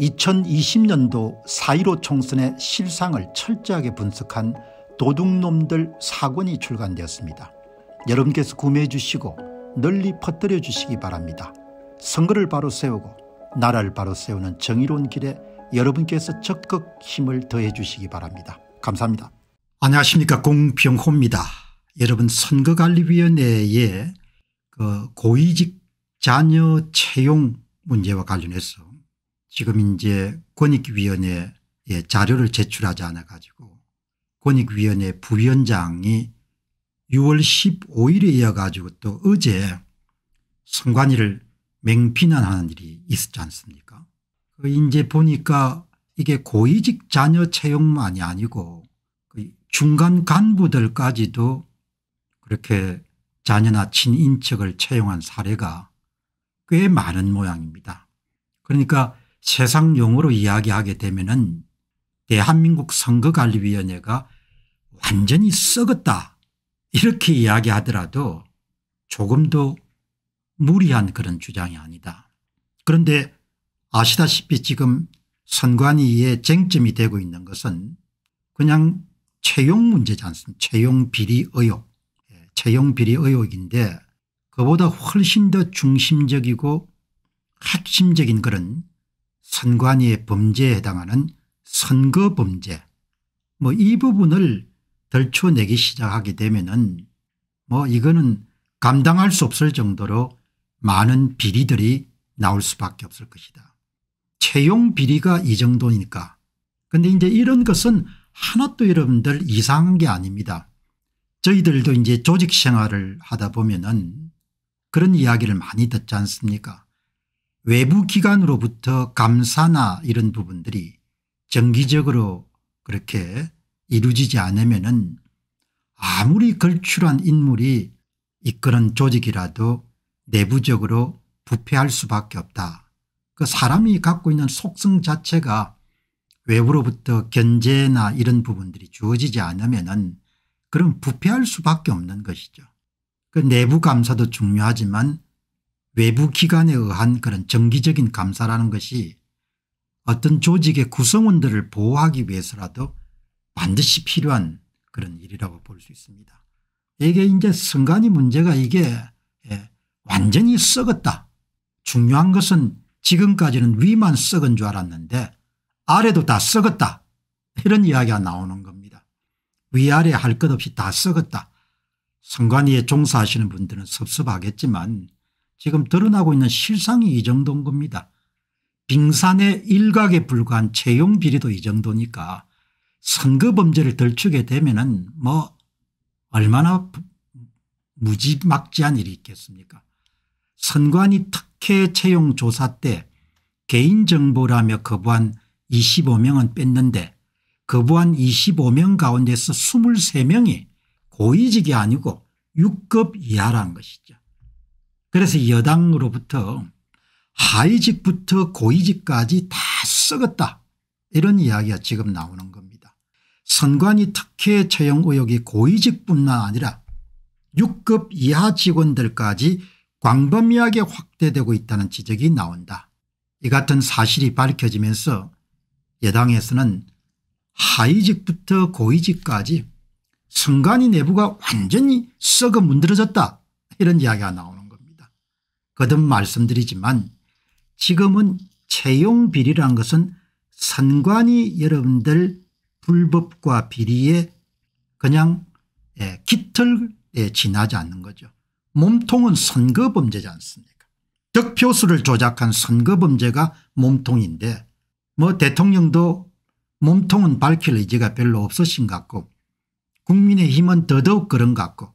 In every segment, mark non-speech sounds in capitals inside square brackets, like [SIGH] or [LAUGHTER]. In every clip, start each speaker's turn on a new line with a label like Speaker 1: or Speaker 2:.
Speaker 1: 2020년도 4.15 총선의 실상을 철저하게 분석한 도둑놈들 사권이 출간되었습니다. 여러분께서 구매해 주시고 널리 퍼뜨려 주시기 바랍니다. 선거를 바로 세우고 나라를 바로 세우는 정의로운 길에 여러분께서 적극 힘을 더해 주시기 바랍니다. 감사합니다. 안녕하십니까 공병호입니다. 여러분 선거관리위원회의 그 고위직 자녀 채용 문제와 관련해서 지금 이제 권익위원회에 자료를 제출하지 않아 가지고 권익위원회 부위원장이 6월 15일에 이어 가지고 또 어제 선관위를 맹비난하는 일이 있었지 않습니까 그 이제 보니까 이게 고위직 자녀 채용만이 아니고 그 중간 간부들까지도 그렇게 자녀나 친인척을 채용한 사례가 꽤 많은 모양입니다. 그러니까 세상 용으로 이야기하게 되면은 대한민국 선거관리위원회가 완전히 썩었다 이렇게 이야기하더라도 조금도 무리한 그런 주장이 아니다. 그런데 아시다시피 지금 선관위의 쟁점이 되고 있는 것은 그냥 채용 문제지 않습니까 채용 비리 의혹 예, 채용 비리 의혹인데 그보다 훨씬 더 중심적이고 핵심적인 그런 선관위의 범죄에 해당하는 선거범죄 뭐 이 부분을 덜쳐내기 시작하게 되면은 뭐 이거는 감당할 수 없을 정도로 많은 비리들이 나올 수밖에 없을 것이다. 채용 비리가 이 정도니까. 근데 이제 이런 것은 하나도 여러분들 이상한 게 아닙니다. 저희들도 이제 조직 생활을 하다 보면은 그런 이야기를 많이 듣지 않습니까? 외부 기관으로부터 감사나 이런 부분들이 정기적으로 그렇게 이루어지지 않으면 아무리 걸출한 인물이 이끄는 조직이라도 내부적으로 부패할 수밖에 없다. 그 사람이 갖고 있는 속성 자체가 외부로부터 견제나 이런 부분들이 주어지지 않으면 그럼 부패할 수밖에 없는 것이죠. 그 내부 감사도 중요하지만 외부 기관에 의한 그런 정기적인 감사라는 것이 어떤 조직의 구성원들을 보호하기 위해서라도 반드시 필요한 그런 일이라고 볼 수 있습니다. 이게 이제 성관이 문제가 이게 예, 완전히 썩었다. 중요한 것은 지금까지는 위만 썩은 줄 알았는데 아래도 다 썩었다. 이런 이야기가 나오는 겁니다. 위아래 할 것 없이 다 썩었다. 성관위에 종사하시는 분들은 섭섭하겠지만 지금 드러나고 있는 실상이 이 정도인 겁니다. 빙산의 일각에 불과한 채용 비리도 이 정도니까 선거 범죄를 덜추게 되면은 뭐 얼마나 무지막지한 일이 있겠습니까? 선관위 특혜 채용 조사 때 개인정보라며 거부한 25명은 뺐는데 거부한 25명 가운데서 23명이 고위직이 아니고 6급 이하란 것이죠. 그래서 여당으로부터 하위직부터 고위직까지 다 썩었다 이런 이야기가 지금 나오는 겁니다. 선관위 특혜 채용 의혹이 고위직뿐만 아니라 6급 이하 직원들까지 광범위하게 확대되고 있다는 지적이 나온다. 이 같은 사실이 밝혀지면서 여당에서는 하위직부터 고위직까지 선관위 내부가 완전히 썩어 문드러졌다 이런 이야기가 나옵니다. 거듭 말씀드리지만 지금은 채용 비리란 것은 선관위 여러분들 불법과 비리에 그냥 예, 깃털에 예, 지나지 않는 거죠. 몸통은 선거범죄지 않습니까 득표수를 조작한 선거범죄가 몸통인데 뭐 대통령도 몸통은 밝힐 의지가 별로 없으신 것 같고 국민의힘은 더더욱 그런 것 같고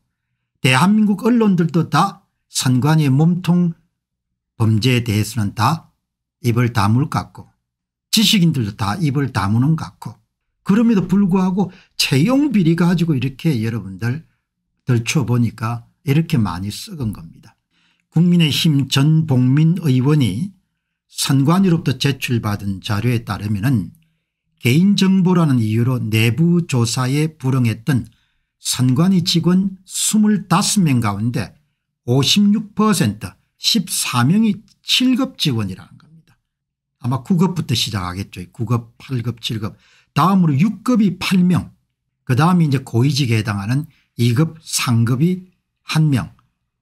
Speaker 1: 대한민국 언론들도 다 선관위의 몸통 범죄에 대해서는 다 입을 다물 같고 지식인들도 다 입을 다무는 같고 그럼에도 불구하고 채용 비리 가지고 이렇게 여러분들 들춰보니까 이렇게 많이 썩은 겁니다. 국민의힘 전 복민 의원이 선관위로부터 제출받은 자료에 따르면 개인정보라는 이유로 내부 조사에 불응했던 선관위 직원 25명 가운데 56% 14명이 7급 직원이라는 겁니다. 아마 9급부터 시작하겠죠. 9급 8급 7급 다음으로 6급이 8명 그 다음에 이제 고위직에 해당하는 2급 상급이 1명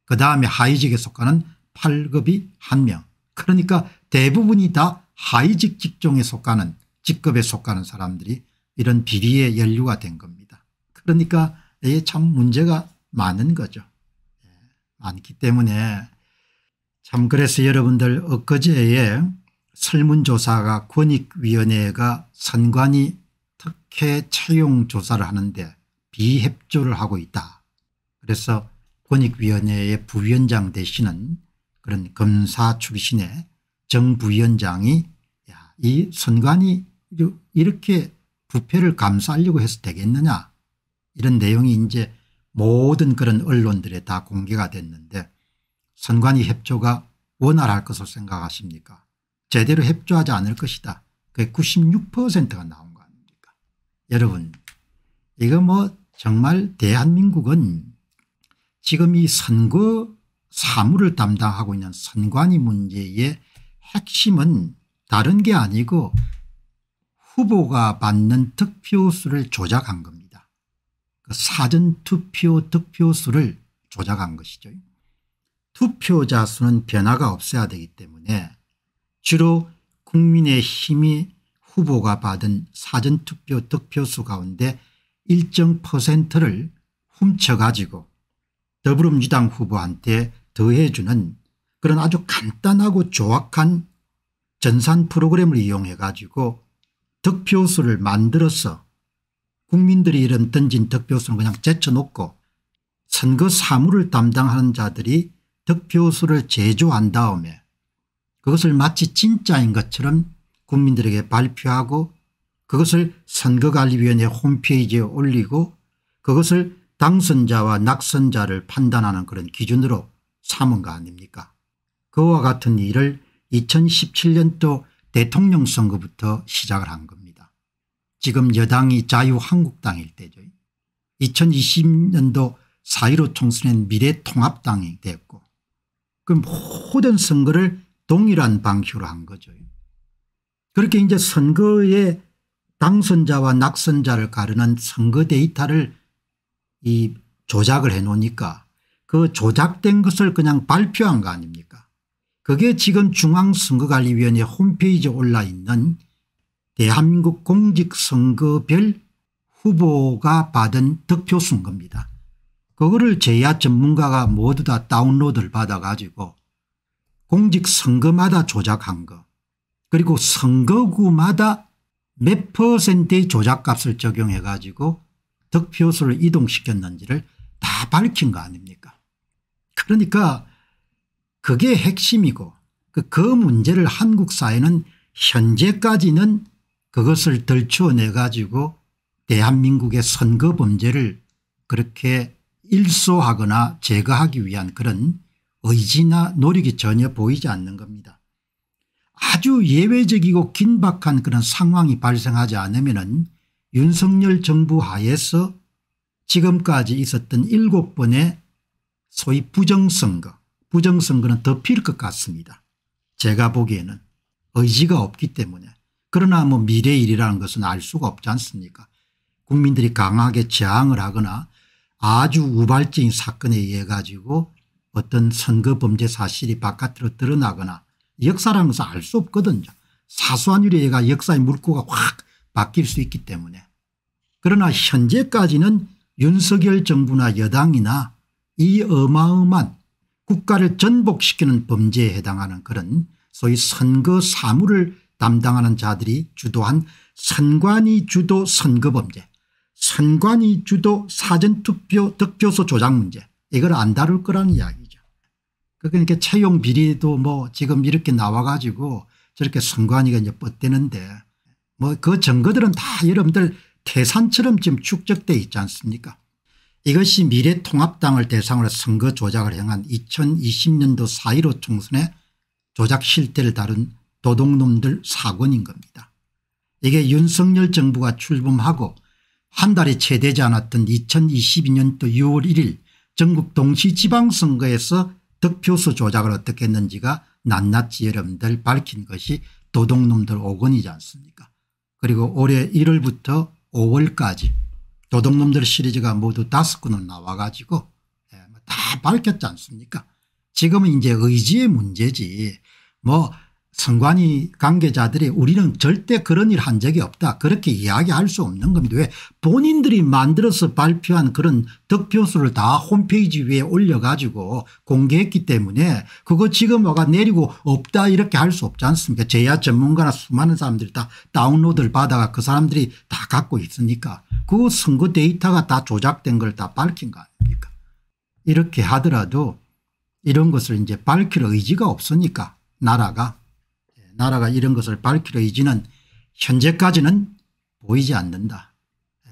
Speaker 1: 그 다음에 하위직에 속하는 8급이 1명 그러니까 대부분이 다 하위직 직종에 속하는 직급에 속하는 사람들이 이런 비리에 연루가 된 겁니다. 그러니까 이게 참 문제가 많은 거죠. 많기 때문에 참 그래서 여러분들 엊그제에 설문조사가 권익위원회가 선관위 특혜 채용 조사를 하는데 비협조를 하고 있다. 그래서 권익위원회의 부위원장 대신은 그런 검사 출신의 정부위원장이 야, 이 선관위 이렇게 부패를 감수하려고 해서 되겠느냐 이런 내용이 이제 모든 그런 언론들에 다 공개가 됐는데 선관위 협조가 원활할 것을 생각하십니까 제대로 협조하지 않을 것이다. 그게 96%가 나온 거 아닙니까 여러분 이거 뭐 정말 대한민국은 지금 이 선거 사무를 담당하고 있는 선관위 문제의 핵심은 다른 게 아니고 후보가 받는 득표수를 조작한 겁니다. 그 사전투표 득표수를 조작한 것이죠. 투표자 수는 변화가 없어야 되기 때문에 주로 국민의힘이 후보가 받은 사전투표 득표수 가운데 일정 퍼센트를 훔쳐가지고 더불어민주당 후보한테 더해주는 그런 아주 간단하고 조악한 전산 프로그램을 이용해 가지고 득표수를 만들어서 국민들이 이런 던진 득표수는 그냥 제쳐놓고 선거 사무를 담당하는 자들이 득표수를 제조한 다음에 그것을 마치 진짜인 것처럼 국민들에게 발표하고 그것을 선거관리위원회 홈페이지에 올리고 그것을 당선자와 낙선자를 판단하는 그런 기준으로 삼은 거 아닙니까 그와 같은 일을 2017년도 대통령 선거부터 시작을 한 겁니다. 지금 여당이 자유한국당일 때죠. 2020년도 4.15 총선엔 미래통합당이 됐고 그 모든 선거를 동일한 방식으로 한 거죠. 그렇게 이제 선거에 당선자와 낙선자를 가르는 선거 데이터를 이 조작을 해놓으니까 그 조작된 것을 그냥 발표한 거 아닙니까 그게 지금 중앙선거관리위원회 홈페이지에 올라 있는 대한민국 공직선거별 후보가 받은 득표수인 겁니다. 그거를 제야 전문가가 모두 다 다운로드를 받아가지고 공직선거마다 조작한 거 그리고 선거구마다 몇 퍼센트의 조작값을 적용해가지고 득표수를 이동시켰는지를 다 밝힌 거 아닙니까 그러니까 그게 핵심이고 그, 그 문제를 한국 사회는 현재까지는 그것을 들추어내 가지고 대한민국의 선거 범죄를 그렇게 일소하거나 제거하기 위한 그런 의지나 노력이 전혀 보이지 않는 겁니다. 아주 예외적이고 긴박한 그런 상황이 발생하지 않으면 윤석열 정부 하에서 지금까지 있었던 일곱 번의 소위 부정선거 부정선거는 더 필 것 같습니다. 제가 보기에는 의지가 없기 때문에 그러나 뭐 미래 의 일이라는 것은 알 수가 없지 않습니까 국민들이 강하게 저항을 하거나 아주 우발적인 사건에 의해 가지고 어떤 선거 범죄 사실이 바깥으로 드러나거나 역사라는 것은 알 수 없거든요. 사소한 일에 의해 역사의 물꼬가 확 바뀔 수 있기 때문에 그러나 현재까지는 윤석열 정부나 여당이나 이 어마어마한 국가를 전복시키는 범죄에 해당하는 그런 소위 선거 사무를 담당하는 자들이 주도한 선관위 주도 선거범죄 선관위 주도 사전투표 득표소 조작 문제 이걸 안 다룰 거라는 이야기죠. 그러니까 채용 비리도 뭐 지금 이렇게 나와 가지고 저렇게 선관위가 이제 뻗대는데 뭐 그 증거들은 다 여러분들 태산처럼 지금 축적돼 있지 않습니까 이것이 미래통합당을 대상으로 선거 조작을 행한 2020년도 4.15 총선의 조작 실태를 다룬 도둑놈들 사건인 겁니다. 이게 윤석열 정부가 출범하고 한 달이 채 되지 않았던 2022년도 6월 1일 전국 동시지방선거에서 득표수 조작을 어떻게 했는지가 낱낱이 여러분들 밝힌 것이 도둑놈들 5건이지 않습니까 그리고 올해 1월부터 5월까지 도둑놈들 시리즈가 모두 5건은 나와가지고 예, 뭐 다 밝혔지 않습니까 지금은 이제 의지의 문제지 뭐 선관위 관계자들이 우리는 절대 그런 일 한 적이 없다 그렇게 이야기할 수 없는 겁니다. 왜 본인들이 만들어서 발표한 그런 득표수를 다 홈페이지 위에 올려가지고 공개했기 때문에 그거 지금 와가 내리고 없다 이렇게 할 수 없지 않습니까 제야 전문가나 수많은 사람들이 다 다운로드를 받아가 그 사람들이 다 갖고 있으니까 그 선거 데이터가 다 조작된 걸 다 밝힌 거 아닙니까 이렇게 하더라도 이런 것을 이제 밝힐 의지가 없으니까 나라가 나라가 이런 것을 밝히려 이지는 현재까지는 보이지 않는다.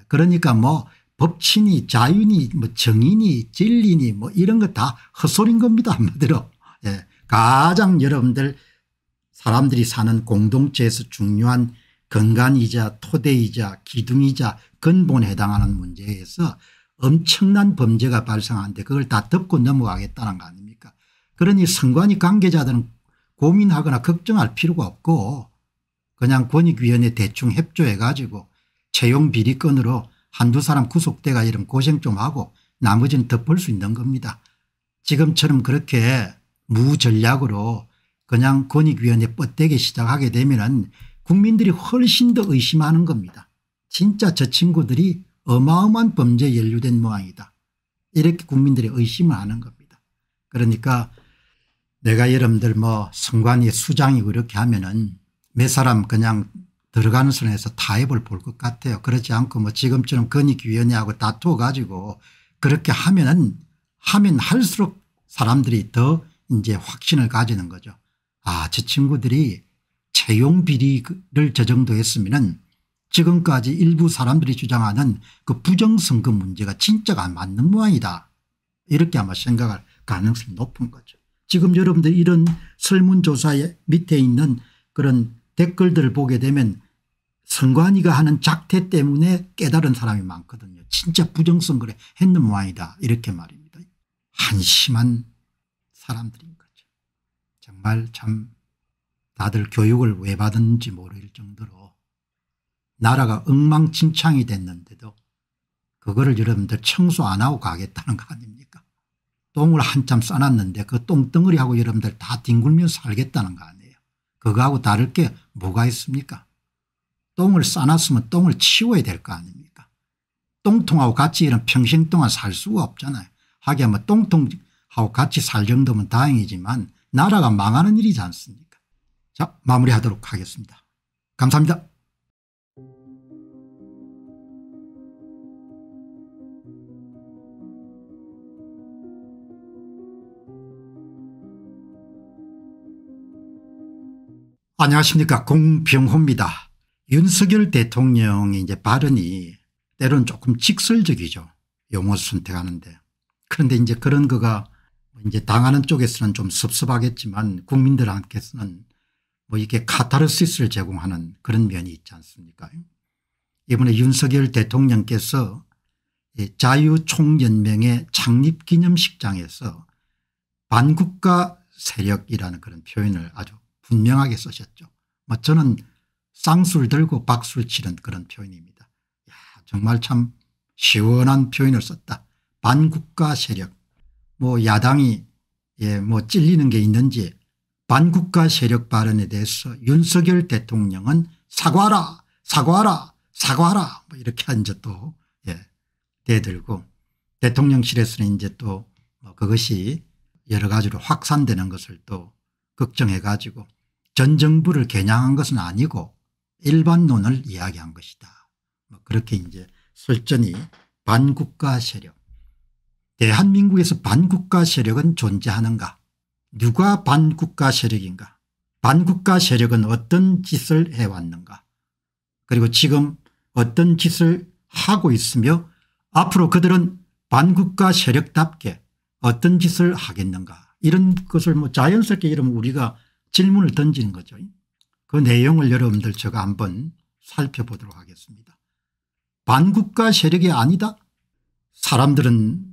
Speaker 1: 그러니까 뭐 법치니 자유니 뭐 정의니 진리니 뭐 이런 거다 헛소린 겁니다 한마디로. 예. 가장 여러분들 사람들이 사는 공동체에서 중요한 근간이자 토대이자 기둥이자 근본에 해당하는 문제에서 엄청난 범죄가 발생하는데 그걸 다 덮고 넘어가겠다는 거 아닙니까 그러니 선관위 관계자들은 고민하거나 걱정할 필요가 없고 그냥 권익위원회 대충 협조해 가지고 채용 비리건으로 한두 사람 구속돼가 이런 고생 좀 하고 나머지는 덮을 수 있는 겁니다. 지금처럼 그렇게 무전략으로 그냥 권익위원회 뻗대기 시작하게 되면 국민들이 훨씬 더 의심하는 겁니다. 진짜 저 친구들이 어마어마한 범죄에 연루된 모양이다. 이렇게 국민들이 의심을 하는 겁니다. 그러니까 내가 여러분들 뭐 성관이 수장이그렇게 하면은 몇 사람 그냥 들어가는 선에서 타협을 볼 것 같아요. 그렇지 않고 뭐 지금처럼 건익위원회하고 다투어 가지고 그렇게 하면은 하면 할수록 사람들이 더 이제 확신을 가지는 거죠. 아, 저 친구들이 채용 비리를 저 정도 했으면은 지금까지 일부 사람들이 주장하는 그 부정선거 문제가 진짜가 맞는 모양이다. 이렇게 아마 생각할 가능성이 높은 거죠. 지금 여러분들 이런 설문조사 밑에 있는 그런 댓글들을 보게 되면 선관위가 하는 작태 때문에 깨달은 사람이 많거든요. 진짜 부정선 거래 했는 모양이다 이렇게 말입니다. 한심한 사람들인 거죠. 정말 참 다들 교육을 왜받았는지 모를 정도로 나라가 엉망진창이 됐는데도 그거를 여러분들 청소 안 하고 가겠다는 거 아닙니까 똥을 한참 싸놨는데 그 똥덩어리하고 여러분들 다 뒹굴면서 살겠다는 거 아니에요. 그거하고 다를 게 뭐가 있습니까? 똥을 싸놨으면 똥을 치워야 될 거 아닙니까? 똥통하고 같이 이런 평생 동안 살 수가 없잖아요. 하기야 뭐 똥통하고 같이 살 정도면 다행이지만 나라가 망하는 일이지 않습니까? 자 마무리하도록 하겠습니다. 감사합니다. 안녕하십니까 공병호입니다. 윤석열 대통령의 이제 발언이 때론 조금 직설적이죠. 용어 선택하는데. 그런데 이제 그런 거가 이제 당하는 쪽에서는 좀 섭섭하겠지만 국민들한테서는 뭐 이렇게 카타르시스를 제공하는 그런 면이 있지 않습니까 이번에 윤석열 대통령께서 자유총연맹의 창립기념식장에서 반국가 세력이라는 그런 표현을 아주 분명하게 쓰셨죠. 뭐 저는 쌍술 들고 박술 치는 그런 표현입니다. 야, 정말 참 시원한 표현을 썼다. 반국가 세력. 뭐 야당이 예, 뭐 찔리는 게 있는지 반국가 세력 발언에 대해서 윤석열 대통령은 사과라 사과라 사과라 뭐 이렇게 이제 또 예, 대들고 대통령실에서는 이제 또뭐 그것이 여러 가지로 확산되는 것을 또 걱정해 가지고 전 정부를 겨냥한 것은 아니고 일반론을 이야기한 것이다. 뭐 그렇게 이제 설전이 반국가 세력 대한민국에서 반국가 세력은 존재하는가 누가 반국가 세력인가 반국가 세력은 어떤 짓을 해왔는가 그리고 지금 어떤 짓을 하고 있으며 앞으로 그들은 반국가 세력답게 어떤 짓을 하겠는가 이런 것을 뭐 자연스럽게 이러면 우리가 질문을 던지는 거죠. 그 내용을 여러분들 제가 한번 살펴보도록 하겠습니다. 반국가 세력이 아니다? 사람들은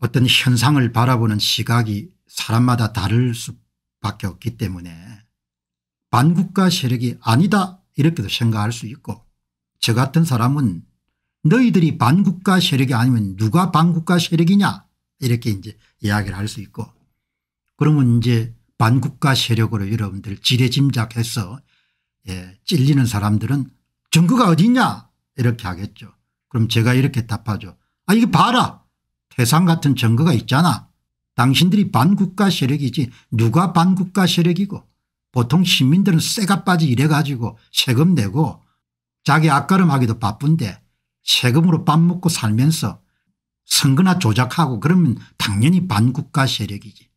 Speaker 1: 어떤 현상을 바라보는 시각이 사람마다 다를 수밖에 없기 때문에 반국가 세력이 아니다 이렇게도 생각할 수 있고 저 같은 사람은 너희들이 반국가 세력이 아니면 누가 반국가 세력이냐 이렇게 이제 이야기를 할 수 있고 그러면 이제 반국가 세력으로 여러분들 지레짐작해서 예, 찔리는 사람들은 증거가 어딨냐 이렇게 하겠죠. 그럼 제가 이렇게 답하죠. 아 이게 봐라 태상 같은 증거가 있잖아. 당신들이 반국가 세력이지 누가 반국가 세력이고 보통 시민들은 쇠가 빠지 이래가지고 세금 내고 자기 아까름하기도 바쁜데 세금으로 밥 먹고 살면서 선거나 조작하고 그러면 당연히 반국가 세력이지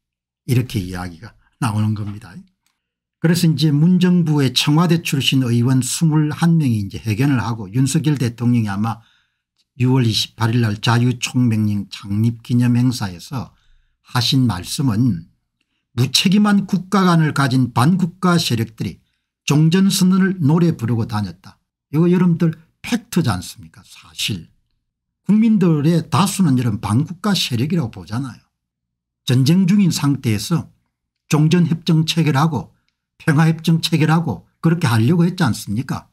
Speaker 1: 이렇게 이야기가 나오는 겁니다. 그래서 이제 문정부의 청와대 출신 의원 21명이 이제 회견을 하고 윤석열 대통령이 아마 6월 28일 날 자유총명령 창립기념행사에서 하신 말씀은 무책임한 국가관을 가진 반국가 세력들이 종전선언을 노래 부르고 다녔다. 이거 여러분들 팩트지 않습니까 사실. 국민들의 다수는 이런 반국가 세력이라고 보잖아요. 전쟁 중인 상태에서 종전협정 체결하고 평화협정 체결하고 그렇게 하려고 했지 않습니까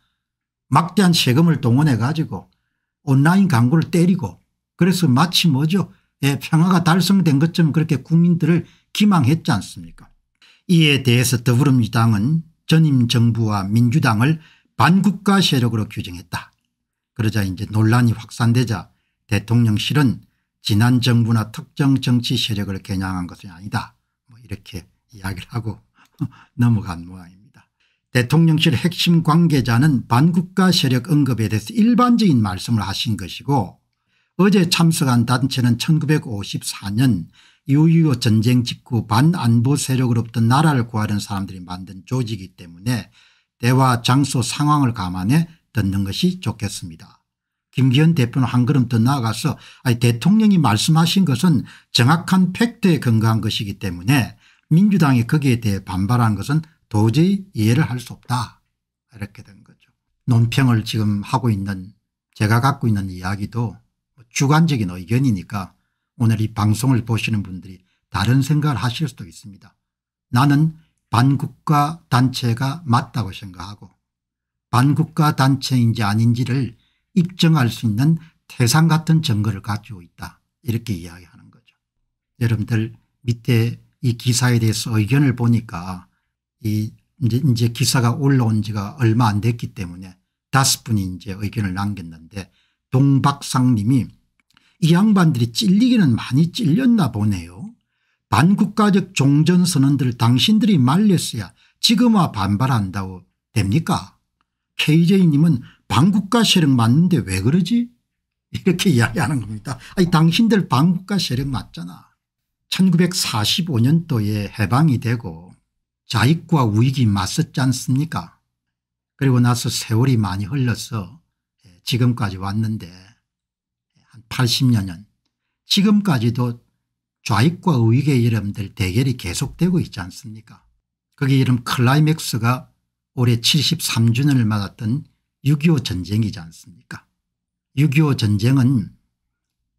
Speaker 1: 막대한 세금을 동원해 가지고 온라인 광고를 때리고 그래서 마치 뭐죠 예, 평화가 달성된 것처럼 그렇게 국민들을 기망했지 않습니까 이에 대해서 더불어민주당은 전임 정부와 민주당을 반국가 세력으로 규정했다. 그러자 이제 논란이 확산되자 대통령실은 지난 정부나 특정 정치 세력을 겨냥한 것은 아니다. 뭐 이렇게 이야기를 하고 [LAUGHS] 넘어간 모양입니다. 대통령실 핵심 관계자는 반국가 세력 언급에 대해서 일반적인 말씀을 하신 것이고 어제 참석한 단체는 1954년 6 2 전쟁 직후 반안보 세력으로부터 나라를 구하는 사람들이 만든 조직이기 때문에 대화 장소 상황을 감안해 듣는 것이 좋겠습니다. 김기현 대표는 한 걸음 더 나아가서 아니 대통령이 말씀하신 것은 정확한 팩트에 근거한 것이기 때문에 민주당이 거기에 대해 반발한 것은 도저히 이해를 할 수 없다 이렇게 된 거죠. 논평을 지금 하고 있는 제가 갖고 있는 이야기도 뭐 주관적인 의견이니까 오늘 이 방송을 보시는 분들이 다른 생각을 하실 수도 있습니다. 나는 반국가 단체가 맞다고 생각하고 반국가 단체인지 아닌지를 입증할 수 있는 태상 같은 증거를 가지고 있다 이렇게 이야기하는 거죠. 여러분들 밑에 이 기사에 대해서 의견을 보니까 이 이제, 이제 기사가 올라온 지가 얼마 안 됐기 때문에 다섯 분이 이제 의견을 남겼는데 동박상 님이 이 양반들이 찔리기는 많이 찔렸나 보네요. 반국가적 종전 선언들을 당신들이 말렸어야 지금와 반발한다고 됩니까? KJ님은 반국가 세력 맞는데 왜 그러지? 이렇게 [LAUGHS] 이야기하는 겁니다. 아니 당신들 반국가 세력 맞잖아. 1945년도에 해방이 되고 자익과 우익이 맞섰지 않습니까 그리고 나서 세월이 많이 흘러서 예, 지금까지 왔는데 한8 0여년 지금까지도 좌익과 우익의 이름들 대결이 계속되고 있지 않습니까 그게 이름 클라이맥스가 올해 73주년을 맞았던 6.25 전쟁이지 않습니까 6.25 전쟁은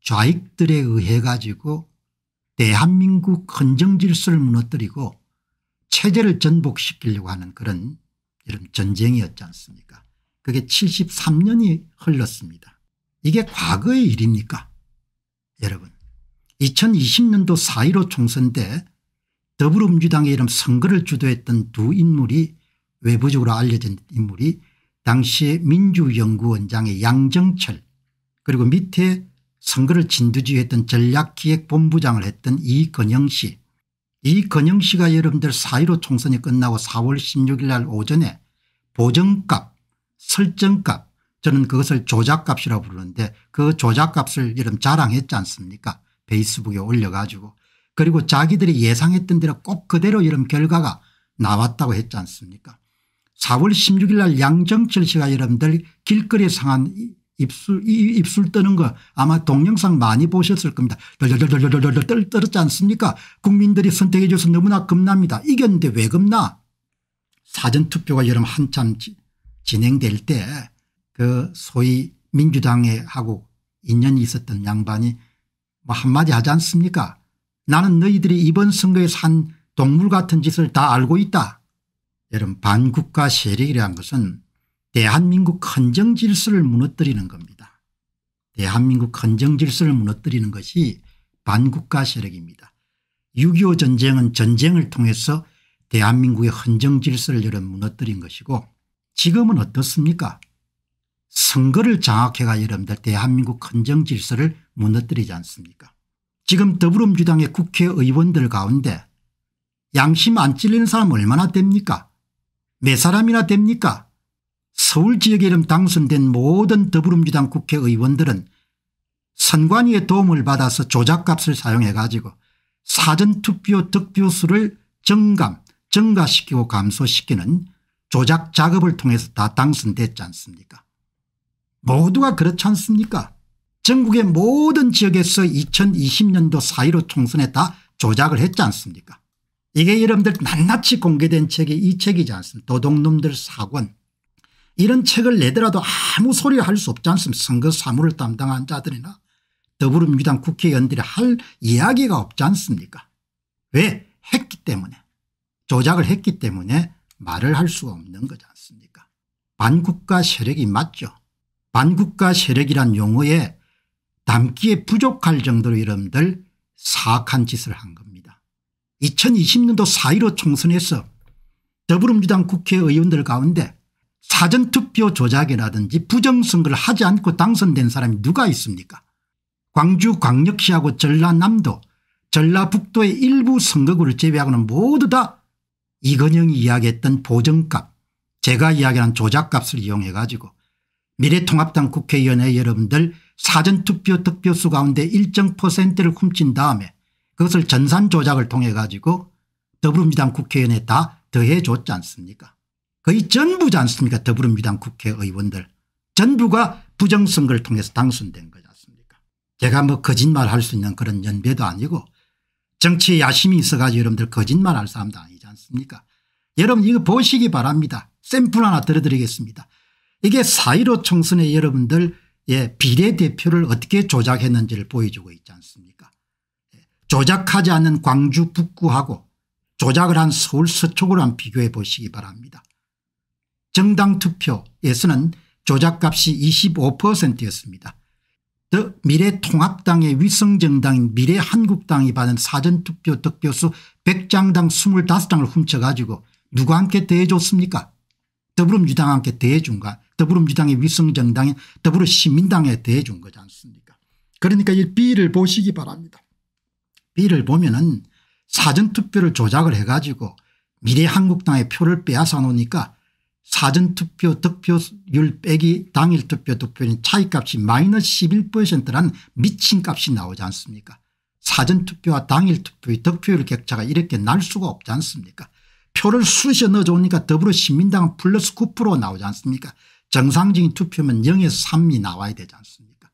Speaker 1: 좌익들에 의해 가지고 대한민국 헌정 질서를 무너뜨리고 체제를 전복시키려고 하는 그런 이런 전쟁이었지 않습니까 그게 73년이 흘렀습니다. 이게 과거의 일입니까 여러분 2020년도 4.15 총선 때 더불어민주당의 이름 선거를 주도했던 두 인물이 외부적으로 알려진 인물이 당시 민주연구원장의 양정철 그리고 밑에 선거를 진두지휘했던 전략기획본부장을 했던 이건영 씨. 이건영 씨가 여러분들 4.15 총선이 끝나고 4월 16일 날 오전에 보정값 설정값 저는 그것을 조작값이라고 부르는데 그 조작값을 여러분 자랑했지 않습니까 페이스북에 올려가지고 그리고 자기들이 예상했던 대로 꼭 그대로 여러분 결과가 나왔다고 했지 않습니까 4월 16일 날 양정철 씨가 여러분들 길거리에 상한 입술, 입술 뜨는 거 아마 동영상 많이 보셨을 겁니다. 덜덜덜덜덜덜 떨었지 않습니까? 국민들이 선택해 줘서 너무나 겁납니다. 이겼는데 왜 겁나? 사전투표가 여름 한참 지, 진행될 때 그 소위 민주당에 하고 인연이 있었던 양반이 뭐 한마디 하지 않습니까? 나는 너희들이 이번 선거에 산 동물 같은 짓을 다 알고 있다. 여러분 반국가 세력이라는 것은 대한민국 헌정 질서를 무너뜨리는 겁니다. 대한민국 헌정 질서를 무너뜨리는 것이 반국가 세력입니다. 6.25 전쟁은 전쟁을 통해서 대한민국의 헌정 질서를 여러 무너뜨린 것이고 지금은 어떻습니까 선거를 장악해가 여러분들 대한민국 헌정 질서를 무너뜨리지 않습니까 지금 더불어민주당의 국회의원들 가운데 양심 안 찔리는 사람 얼마나 됩니까 몇 사람이나 됩니까 서울 지역에 이름 당선된 모든 더불어민주당 국회의원들은 선관위의 도움을 받아서 조작값을 사용해 가지고 사전투표 득표수를 증감 증가시키고 감소시키는 조작 작업을 통해서 다 당선됐지 않습니까 모두가 그렇지 않습니까 전국의 모든 지역에서 2020년도 4.15 총선에 다 조작을 했지 않습니까 이게 여러분들 낱낱이 공개된 책이 이 책이지 않습니까 도둑놈들 사권 이런 책을 내더라도 아무 소리할 수 없지 않습니까 선거 사무를 담당한 자들이나 더불어민주당 국회의원들이 할 이야기가 없지 않습니까 왜 했기 때문에 조작을 했기 때문에 말을 할수 없는 거지 않습니까 반국가 세력이 맞죠 반국가 세력이란 용어에 담기에 부족할 정도로 여러분들 사악한 짓을 한 겁니다 2020년도 4.15 총선에서 더불어민주당 국회의원들 가운데 사전투표 조작이라든지 부정선거를 하지 않고 당선된 사람이 누가 있습니까 광주광역시하고 전라남도 전라북도의 일부 선거구를 제외하고는 모두 다 이건영이 이야기했던 보정값 제가 이야기한 조작값을 이용해 가지고 미래통합당 국회의원회 여러분들 사전투표 득표수 가운데 일정 퍼센트를 훔친 다음에 그것을 전산 조작을 통해 가지고 더불어민주당 국회의원에 다 더해 줬지 않습니까 거의 전부지 않습니까 더불어민주당 국회의원들 전부가 부정선거를 통해서 당선된 거지 않습니까 제가 뭐 거짓말 할 수 있는 그런 연배도 아니고 정치에 야심이 있어가지고 여러분들 거짓말 할 사람도 아니지 않습니까 여러분 이거 보시기 바랍니다 샘플 하나 들어드리겠습니다 이게 4.15 총선에 여러분들 예, 비례대표를 어떻게 조작했는지를 보여주고 있지 않습니까 예, 조작하지 않은 광주 북구하고 조작을 한 서울 서초구랑 비교해 보시기 바랍니다. 정당 투표에서는 조작값이 25%였습니다. 더 미래통합당의 위성정당인 미래한국당이 받은 사전투표 득표수 100장당 25장을 훔쳐가지고 누가 함께 대해줬습니까 더불어민주당 함께 대해준가 더불어민주당의 위성정당인 더불어시민당에 대해준 거지 않습니까 그러니까 이 B를 보시기 바랍니다. B를 보면 은 사전투표를 조작을 해가지고 미래한국당의 표를 빼앗아 놓으니까 사전투표 득표율 빼기 당일투표 득표율 차이값이 마이너스 1 1라는 미친 값이 나오지 않습니까 사전투표와 당일투표의 득표율 격차가 이렇게 날 수가 없지 않습니까 표를 수시에 넣어주니까 더불어시민당은 플러스 9% 나오지 않습니까 정상적인 투표면 0에서 3이 나와야 되지 않습니까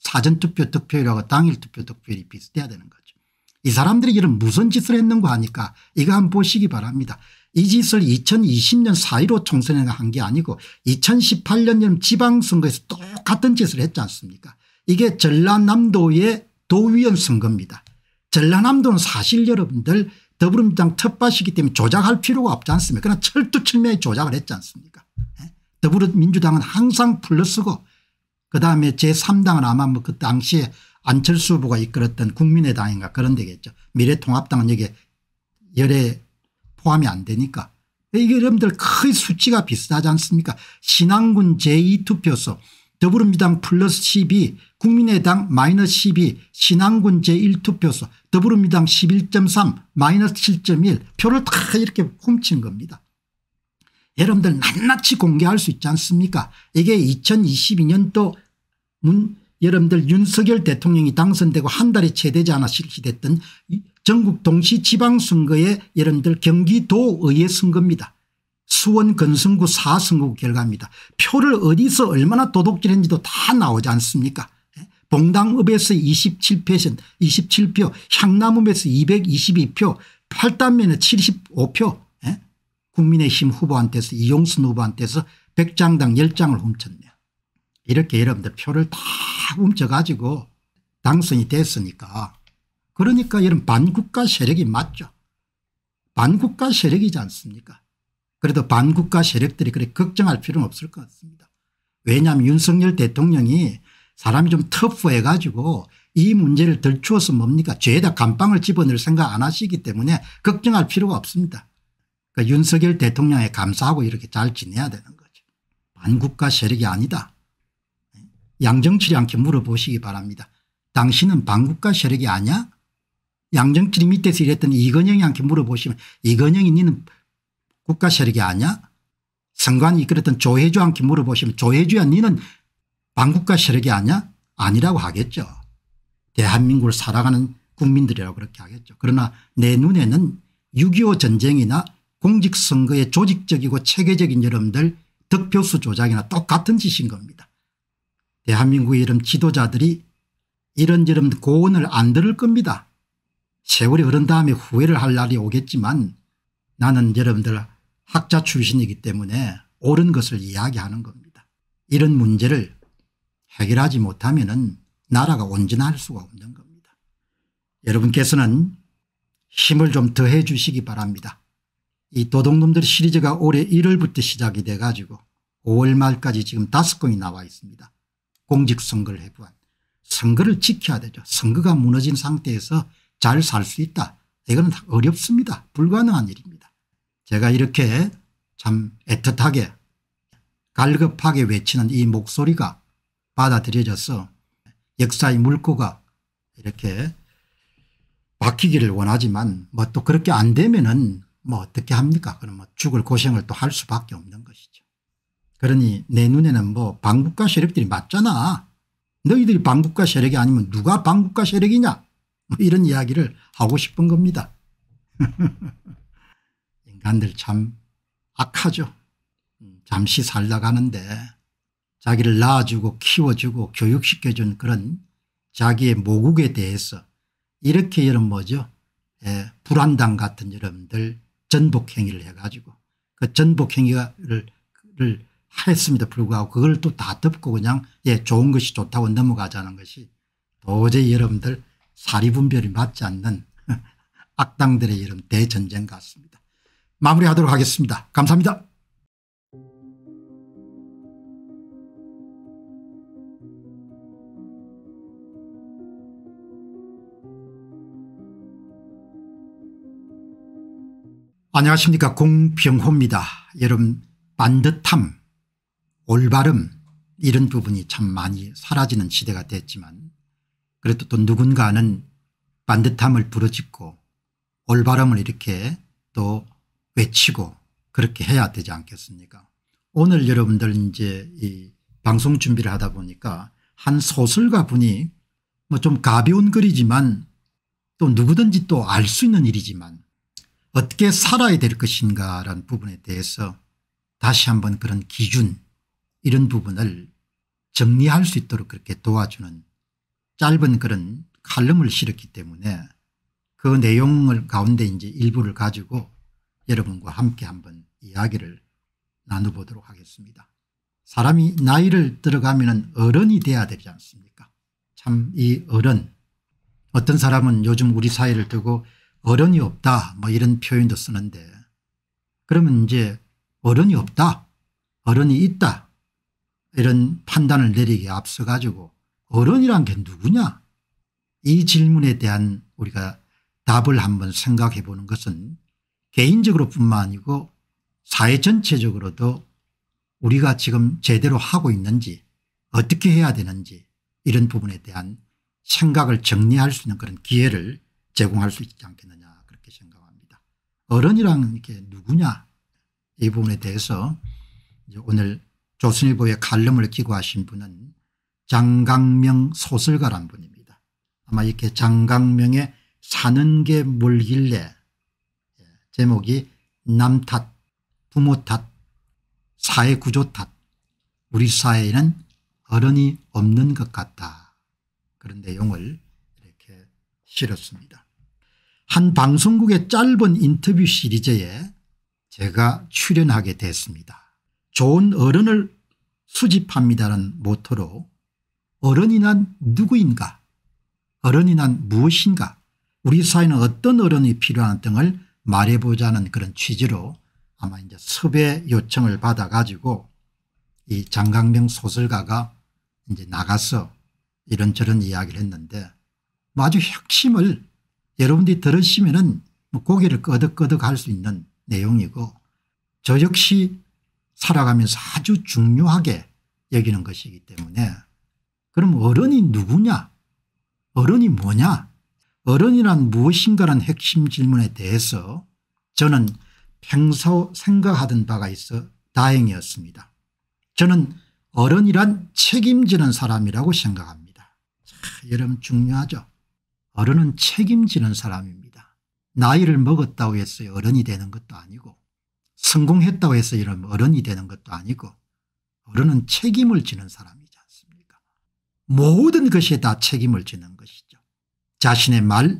Speaker 1: 사전투표 득표율하고 당일투표 득표율이 비슷해야 되는 거죠 이 사람들이 이런 무슨 짓을 했는가 하니까 이거 한번 보시기 바랍니다 이 짓을 2020년 4.15 총선에는 한게 아니고 2018년 지방선거에서 똑같은 짓을 했지 않습니까 이게 전라남도의 도의원 선거입니다. 전라남도는 사실 여러분들 더불어민주당 텃밭이기 때문에 조작할 필요가 없지 않습니까 그러나 철두철미하게 조작을 했지 않습니까 예? 더불어민주당은 항상 플러스고 그다음에 제3당은 아마 뭐그 당시에 안철수 후보가 이끌었던 국민의당인가 그런 데겠죠. 미래통합당은 여기에 열애 포함이 안 되니까. 이게 여러분들 거 수치가 비슷하지 않습니까 신앙군 제2투표소 더불어민주당 플러스 12 국민의당 마이너스 12 신앙군 제1투표소 더불어민주당 11.3 마이너스 7.1 표를 다 이렇게 훔친 겁니다. 여러분들 낱낱이 공개할 수 있지 않습니까 이게 2022년도 문 여러분들 윤석열 대통령이 당선되고 한 달이 채 되지 않아 실시됐던 전국 동시 지방선거에 여러분들 경기도의회 선거입니다. 수원 건성구 4선거 결과입니다. 표를 어디서 얼마나 도둑질했는지도 다 나오지 않습니까 예? 봉당읍에서 27표, 27표 향남읍에서 222표 팔단면에 75표 예? 국민의힘 후보한테서 이용순 후보한테서 100장당 10장을 훔쳤네 이렇게 여러분들 표를 다 훔쳐가지고 당선이 됐으니까 그러니까 이런 반국가 세력이 맞죠. 반국가 세력이지 않습니까 그래도 반국가 세력들이 그렇게 걱정할 필요는 없을 것 같습니다. 왜냐하면 윤석열 대통령이 사람이 좀 터프해 가지고 이 문제를 들추어서 뭡니까 죄다 감방을 집어넣을 생각 안 하시기 때문에 걱정할 필요가 없습니다. 그러니까 윤석열 대통령에 감사하고 이렇게 잘 지내야 되는 거죠. 반국가 세력이 아니다. 양정치리 않게 물어보시기 바랍니다. 당신은 반국가 세력이 아니야? 양정철이 밑에서 일했던 이건영이한테 물어보시면 이건영이 니는 국가 세력이 아니야 선관이 이끌었던 조혜주한테 물어보시면 조혜주야 니는 반국가 세력이 아니야 아니라고 하겠죠. 대한민국을 살아가는 국민들이라고 그렇게 하겠죠. 그러나 내 눈에는 6.25 전쟁이나 공직선거의 조직적이고 체계적인 여러분들 득표수 조작이나 똑같은 짓인 겁니다. 대한민국의 이런 지도자들이 이런 여런 고언을 안 들을 겁니다. 세월이 흐른 다음에 후회를 할 날이 오겠지만 나는 여러분들 학자 출신이기 때문에 옳은 것을 이야기하는 겁니다. 이런 문제를 해결하지 못하면 나라가 온전할 수가 없는 겁니다. 여러분께서는 힘을 좀 더해 주시기 바랍니다. 이 도둑놈들 시리즈가 올해 1월부터 시작이 돼가지고 5월 말까지 지금 5 건이 나와 있습니다. 공직선거를 해부한 선거를 지켜야 되죠. 선거가 무너진 상태에서 잘살수 있다. 이건 어렵습니다. 불가능한 일입니다. 제가 이렇게 참 애틋하게 갈급하게 외치는 이 목소리가 받아들여져서 역사의 물꼬가 이렇게 바뀌기를 원하지만 뭐 또 그렇게 안 되면은 뭐 어떻게 합니까? 그럼 뭐 죽을 고생을 또 할 수밖에 없는 것이죠. 그러니 내 눈에는 뭐방국가 세력들이 맞잖아. 너희들이 방국가 세력이 아니면 누가 방국가 세력이냐? 뭐 이런 이야기를 하고 싶은 겁니다. [LAUGHS] 인간들 참 악하죠. 음, 잠시 살다 가는데 자기를 낳아주고 키워주고 교육시켜준 그런 자기의 모국에 대해서 이렇게 이런 뭐죠 예, 불안당 같은 여러분들 전복행위를 해가지고 그 전복행위를 했음에도 불구하고 그걸 또 다 덮고 그냥 예 좋은 것이 좋다고 넘어가자는 것이 도저히 여러분들 사리분별이 맞지 않는 [LAUGHS] 악당들의 이름 대전쟁 같습니다. 마무리하도록 하겠습니다. 감사합니다. 안녕하십니까 공병호입니다. 여러분 반듯함, 올바름 이런 부분이 참 많이 사라지는 시대가 됐지만 그래도 또 누군가는 반듯함을 부르짖고 올바름을 이렇게 또 외치고 그렇게 해야 되지 않겠습니까 오늘 여러분들 이제 이 방송 준비를 하다 보니까 한 소설가 분이 뭐 좀 가벼운 글이지만 또 누구든지 또 알 수 있는 일이지만 어떻게 살아야 될 것인가 라는 부분에 대해서 다시 한번 그런 기준 이런 부분을 정리할 수 있도록 그렇게 도와주는 짧은 그런 칼럼을 실었기 때문에 그 내용을 가운데 이제 일부를 가지고 여러분과 함께 한번 이야기를 나눠보도록 하겠습니다. 사람이 나이를 들어가면 어른이 돼야 되지 않습니까 참 이 어른 어떤 사람은 요즘 우리 사회를 두고 어른이 없다 뭐 이런 표현도 쓰는데 그러면 이제 어른이 없다 어른이 있다 이런 판단을 내리기에 앞서 가지고 어른이란 게 누구냐 이 질문에 대한 우리가 답을 한번 생각해 보는 것은 개인적으로 뿐만 아니고 사회 전체적으로도 우리가 지금 제대로 하고 있는지 어떻게 해야 되는지 이런 부분에 대한 생각을 정리할 수 있는 그런 기회를 제공할 수 있지 않겠느냐 그렇게 생각합니다. 어른이란 게 누구냐 이 부분에 대해서 오늘 조선일보의 칼럼을 기고하신 분은 장강명 소설가란 분입니다. 아마 이렇게 장강명의 사는 게 뭘길래 예, 제목이 남 탓, 부모 탓, 사회 구조 탓, 우리 사회에는 어른이 없는 것 같다. 그런 내용을 이렇게 실었습니다. 한 방송국의 짧은 인터뷰 시리즈에 제가 출연하게 됐습니다. 좋은 어른을 수집합니다는 모토로 어른이란 누구인가? 어른이란 무엇인가? 우리 사회는 어떤 어른이 필요한 등을 말해보자는 그런 취지로 아마 이제 섭외 요청을 받아가지고 이 장강명 소설가가 이제 나가서 이런저런 이야기를 했는데 뭐 아주 핵심을 여러분들이 들으시면은 뭐 고개를 끄덕끄덕 할 수 있는 내용이고 저 역시 살아가면서 아주 중요하게 여기는 것이기 때문에 그럼 어른이 누구냐? 어른이 뭐냐? 어른이란 무엇인가라는 핵심 질문에 대해서 저는 평소 생각하던 바가 있어 다행이었습니다. 저는 어른이란 책임지는 사람이라고 생각합니다. 자, 여러분 중요하죠. 어른은 책임지는 사람입니다. 나이를 먹었다고 해서 어른이 되는 것도 아니고 성공했다고 해서 이런 어른이 되는 것도 아니고 어른은 책임을 지는 사람 모든 것에 다 책임을 지는 것이죠. 자신의 말,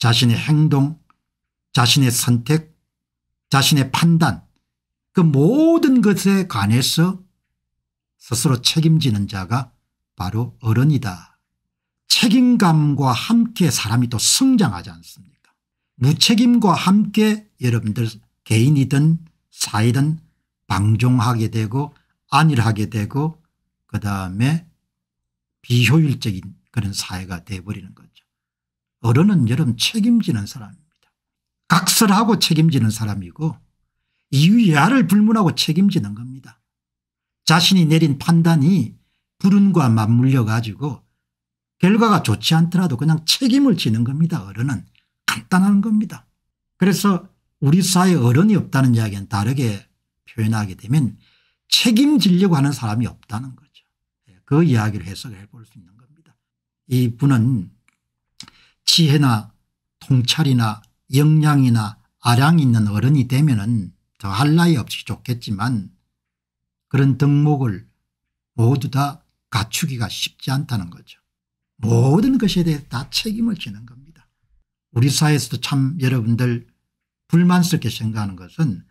Speaker 1: 자신의 행동, 자신의 선택, 자신의 판단 그 모든 것에 관해서 스스로 책임지는 자가 바로 어른이다. 책임감과 함께 사람이 또 성장하지 않습니까 무책임과 함께 여러분들 개인이든 사이든 방종하게 되고 안일하게 되고 그 다음에 비효율적인 그런 사회가 돼버리는 거죠. 어른은 여름 책임지는 사람입니다. 각설하고 책임지는 사람이고 이유야를 불문하고 책임지는 겁니다. 자신이 내린 판단이 불운과 맞물려 가지고 결과가 좋지 않더라도 그냥 책임을 지는 겁니다. 어른은 간단한 겁니다. 그래서 우리 사회 어른이 없다는 이야기는 다르게 표현하게 되면 책임지려고 하는 사람이 없다는 거그 이야기를 해석해 볼 수 있는 겁니다. 이 분은 지혜나 통찰이나 역량이나 아량 있는 어른이 되면 더할 나위 없이 좋겠지만 그런 덕목을 모두 다 갖추기가 쉽지 않다는 거죠. 모든 것에 대해 다 책임을 지는 겁니다. 우리 사회에서도 참 여러분들 불만스럽게 생각하는 것은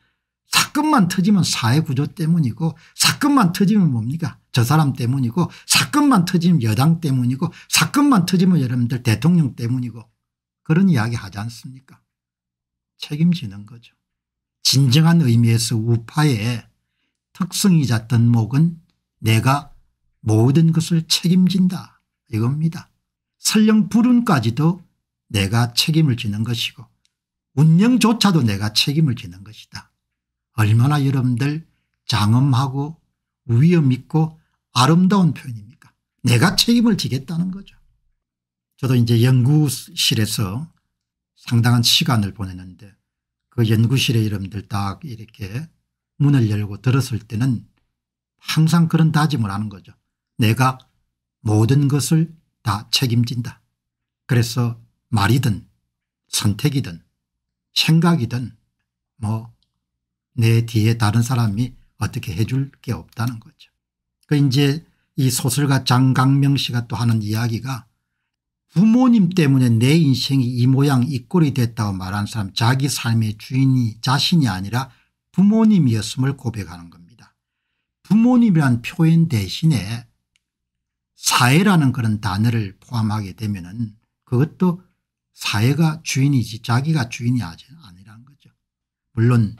Speaker 1: 사건만 터지면 사회구조 때문이고 사건만 터지면 뭡니까 저 사람 때문이고 사건만 터지면 여당 때문이고 사건만 터지면 여러분들 대통령 때문이고 그런 이야기 하지 않습니까 책임지는 거죠. 진정한 의미에서 우파의 특성이자 든목은 내가 모든 것을 책임진다 이겁니다. 설령 불운까지도 내가 책임을 지는 것이고 운명조차도 내가 책임을 지는 것이다. 얼마나 여러분들 장엄하고 위엄 있고 아름다운 표현입니까 내가 책임을 지겠다는 거죠. 저도 이제 연구실에서 상당한 시간을 보냈는데 그 연구실의 여러분들 딱 이렇게 문을 열고 들었을 때는 항상 그런 다짐을 하는 거죠. 내가 모든 것을 다 책임진다. 그래서 말이든 선택이든 생각이든 뭐내 뒤에 다른 사람이 어떻게 해줄 게 없다는 거죠. 그 이제 이 소설가 장강명 씨가 또 하는 이야기가 부모님 때문에 내 인생이 이 모양 이 꼴이 됐다고 말하는 사람 자기 삶의 주인이 자신이 아니라 부모님이었음을 고백하는 겁니다. 부모님이란 표현 대신에 사회라는 그런 단어를 포함하게 되면 은 그것도 사회가 주인이지 자기가 주인이 아니라는 거죠. 물론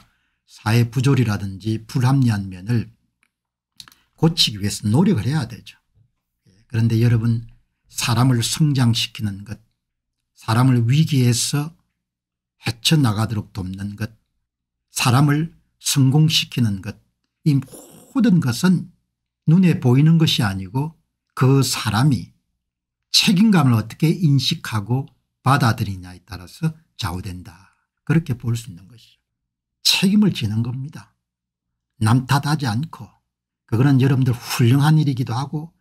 Speaker 1: 사회 부조리라든지 불합리한 면을 고치기 위해서 노력을 해야 되죠. 그런데 여러분 사람을 성장시키는 것 사람을 위기에서 헤쳐나가도록 돕는 것 사람을 성공시키는 것 이 모든 것은 눈에 보이는 것이 아니고 그 사람이 책임감을 어떻게 인식하고 받아들이냐에 따라서 좌우된다. 그렇게 볼 수 있는 것이죠. 책임을 지는 겁니다. 남 탓하지 않고 그거는 여러분들 훌륭한 일이기도 하고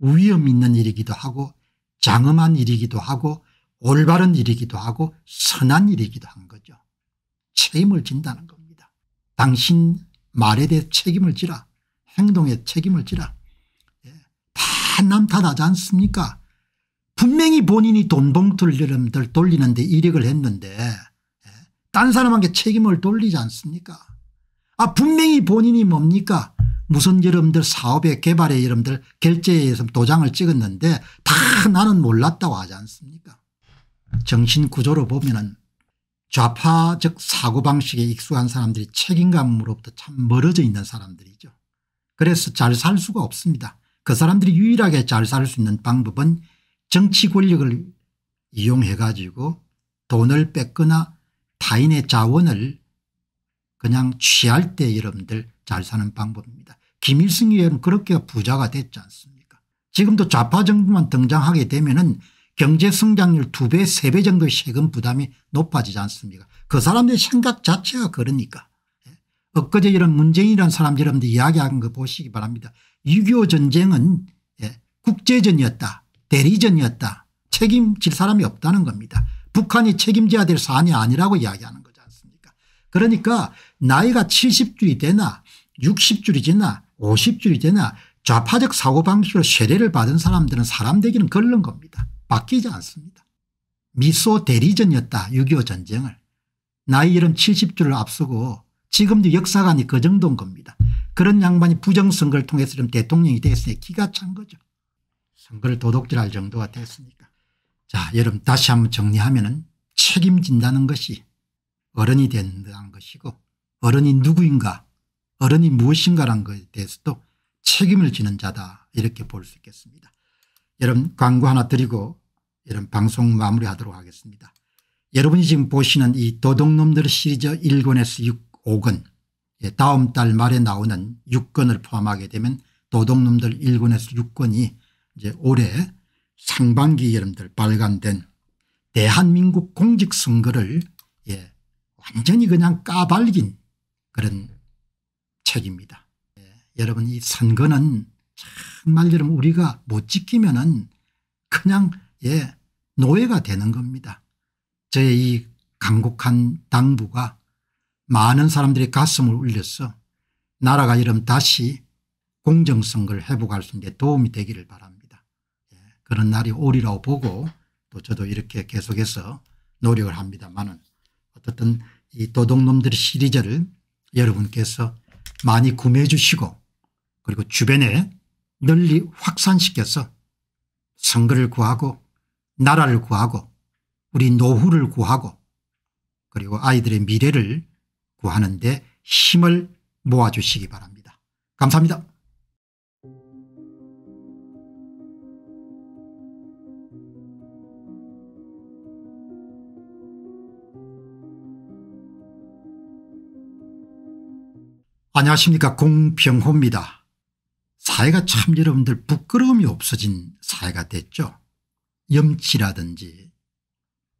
Speaker 1: 위험 있는 일이기도 하고 장엄한 일이기도 하고 올바른 일이기도 하고 선한 일이기도 한 거죠. 책임을 진다는 겁니다. 당신 말에 대해 책임을 지라 행동에 책임을 지라 예. 다남 탓하지 않습니까 분명히 본인이 돈 봉투를 여러분들 돌리는데 이력을 했는데 딴 사람한테 책임을 돌리지 않습니까 아 분명히 본인이 뭡니까 무슨 여러분들 사업에 개발에 여러분들 결제에 의해서 도장을 찍었는데 다 나는 몰랐다고 하지 않습니까 정신구조로 보면 은 좌파 적 사고방식에 익숙한 사람들이 책임감으로부터 참 멀어져 있는 사람들이죠. 그래서 잘 살 수가 없습니다. 그 사람들이 유일하게 잘 살 수 있는 방법은 정치 권력을 이용해 가지고 돈을 뺏거나 타인의 자원을 그냥 취할 때 여러분들 잘 사는 방법입니다. 김일성이 여러 그렇게 부자가 됐지 않습니까 지금도 좌파 정부만 등장하게 되면 은 경제성장률 2배 3배 정도의 세금 부담이 높아지지 않습니까 그 사람들의 생각 자체가 그러니까. 예. 엊그제 이런 문재인이라는 사람 여러분들 이야기한 거 보시기 바랍니다. 6.25 전쟁은 예, 국제전이었다. 대리전이었다. 책임질 사람이 없다는 겁니다. 북한이 책임져야 될 사안이 아니라고 이야기하는 거지 않습니까 그러니까 나이가 70줄이 되나 60줄이 되나 50줄이 되나 좌파적 사고방식으로 세례를 받은 사람들은 사람 되기는 걸른 겁니다. 바뀌지 않습니다. 미소 대리전이었다 6.25 전쟁을. 나이 이름 70주를 앞서고 지금도 역사관이 그 정도인 겁니다. 그런 양반이 부정선거를 통해서 대통령이 됐으니 기가 찬 거죠. 선거를 도둑질할 정도가 됐으니까. 자 여러분 다시 한번 정리하면 책임진다는 것이 어른이 된다는 것이고 어른이 누구인가 어른이 무엇인가라는 것에 대해서도 책임을 지는 자다 이렇게 볼 수 있겠습니다. 여러분 광고 하나 드리고 여러분 방송 마무리하도록 하겠습니다. 여러분이 지금 보시는 이 도둑놈들 시리즈 1권에서 6, 권 예, 다음 달 말에 나오는 6권을 포함하게 되면 도둑놈들 1권에서 6권이 이제 올해 상반기 여러분들 발간된 대한민국 공직선거를 예, 완전히 그냥 까발긴 그런 책입니다. 예, 여러분 이 선거는 정말 여러분 우리가 못 지키면 은 그냥 예 노예가 되는 겁니다. 저의 이 강국한 당부가 많은 사람들의 가슴을 울려서 나라가 이름 다시 공정선거를 회복할 수 있는 데 도움이 되기를 바랍니다. 그런 날이 오리라고 보고 또 저도 이렇게 계속해서 노력을 합니다만은 어떻든 이 도둑놈들의 시리즈를 여러분께서 많이 구매해 주시고 그리고 주변에 널리 확산시켜서 선거를 구하고 나라를 구하고 우리 노후를 구하고 그리고 아이들의 미래를 구하는 데 힘을 모아주시기 바랍니다. 감사합니다. 안녕하십니까 공병호입니다. 사회가 참 여러분들 부끄러움이 없어진 사회가 됐죠. 염치라든지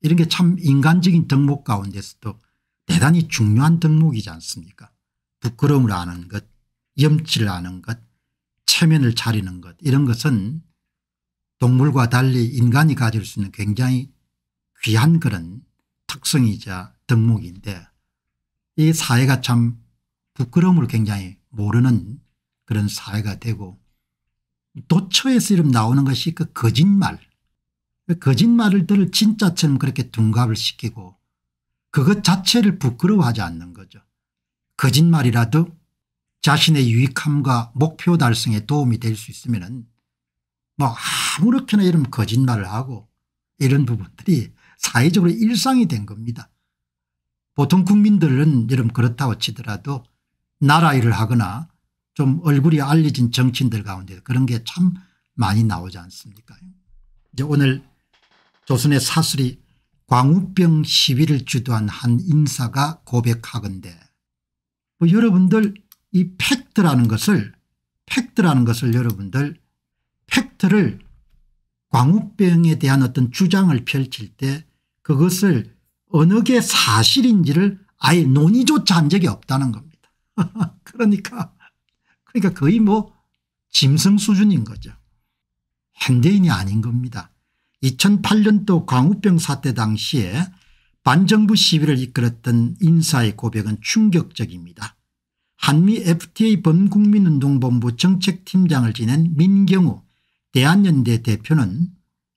Speaker 1: 이런 게 참 인간적인 덕목 가운데서도 대단히 중요한 덕목이지 않습니까 부끄러움을 아는 것 염치를 아는 것 체면을 차리는 것 이런 것은 동물과 달리 인간이 가질 수 있는 굉장히 귀한 그런 특성이자 덕목인데 이 사회가 참 부끄러움을 굉장히 모르는 그런 사회가 되고 도처에서 이름 나오는 것이 그 거짓말 거짓말을 들을 진짜처럼 그렇게 둔갑을 시키고 그것 자체를 부끄러워하지 않는 거죠. 거짓말이라도 자신의 유익함과 목표 달성에 도움이 될 수 있으면 뭐 아무렇게나 이런 거짓말을 하고 이런 부분들이 사회적으로 일상이 된 겁니다. 보통 국민들은 이런 그렇다고 치더라도 나라 일을 하거나 좀 얼굴이 알려진 정치인들 가운데 그런 게 참 많이 나오지 않습니까 이제 오늘 조선의 사슬이 광우병 시위를 주도한 한 인사가 고백하건대 뭐 여러분들 이 팩트라는 것을 팩트라는 것을 여러분들 팩트를 광우병에 대한 어떤 주장을 펼칠 때 그것을 어느 게 사실인지를 아예 논의조차 한 적이 없다는 겁니다. [LAUGHS] 그러니까, 그러니까 거의 뭐 짐승 수준인 거죠. 현대인이 아닌 겁니다. 2008년도 광우병 사태 당시에 반정부 시위를 이끌었던 인사의 고백은 충격적입니다. 한미 FTA 범국민운동본부 정책팀장을 지낸 민경우 대한연대 대표는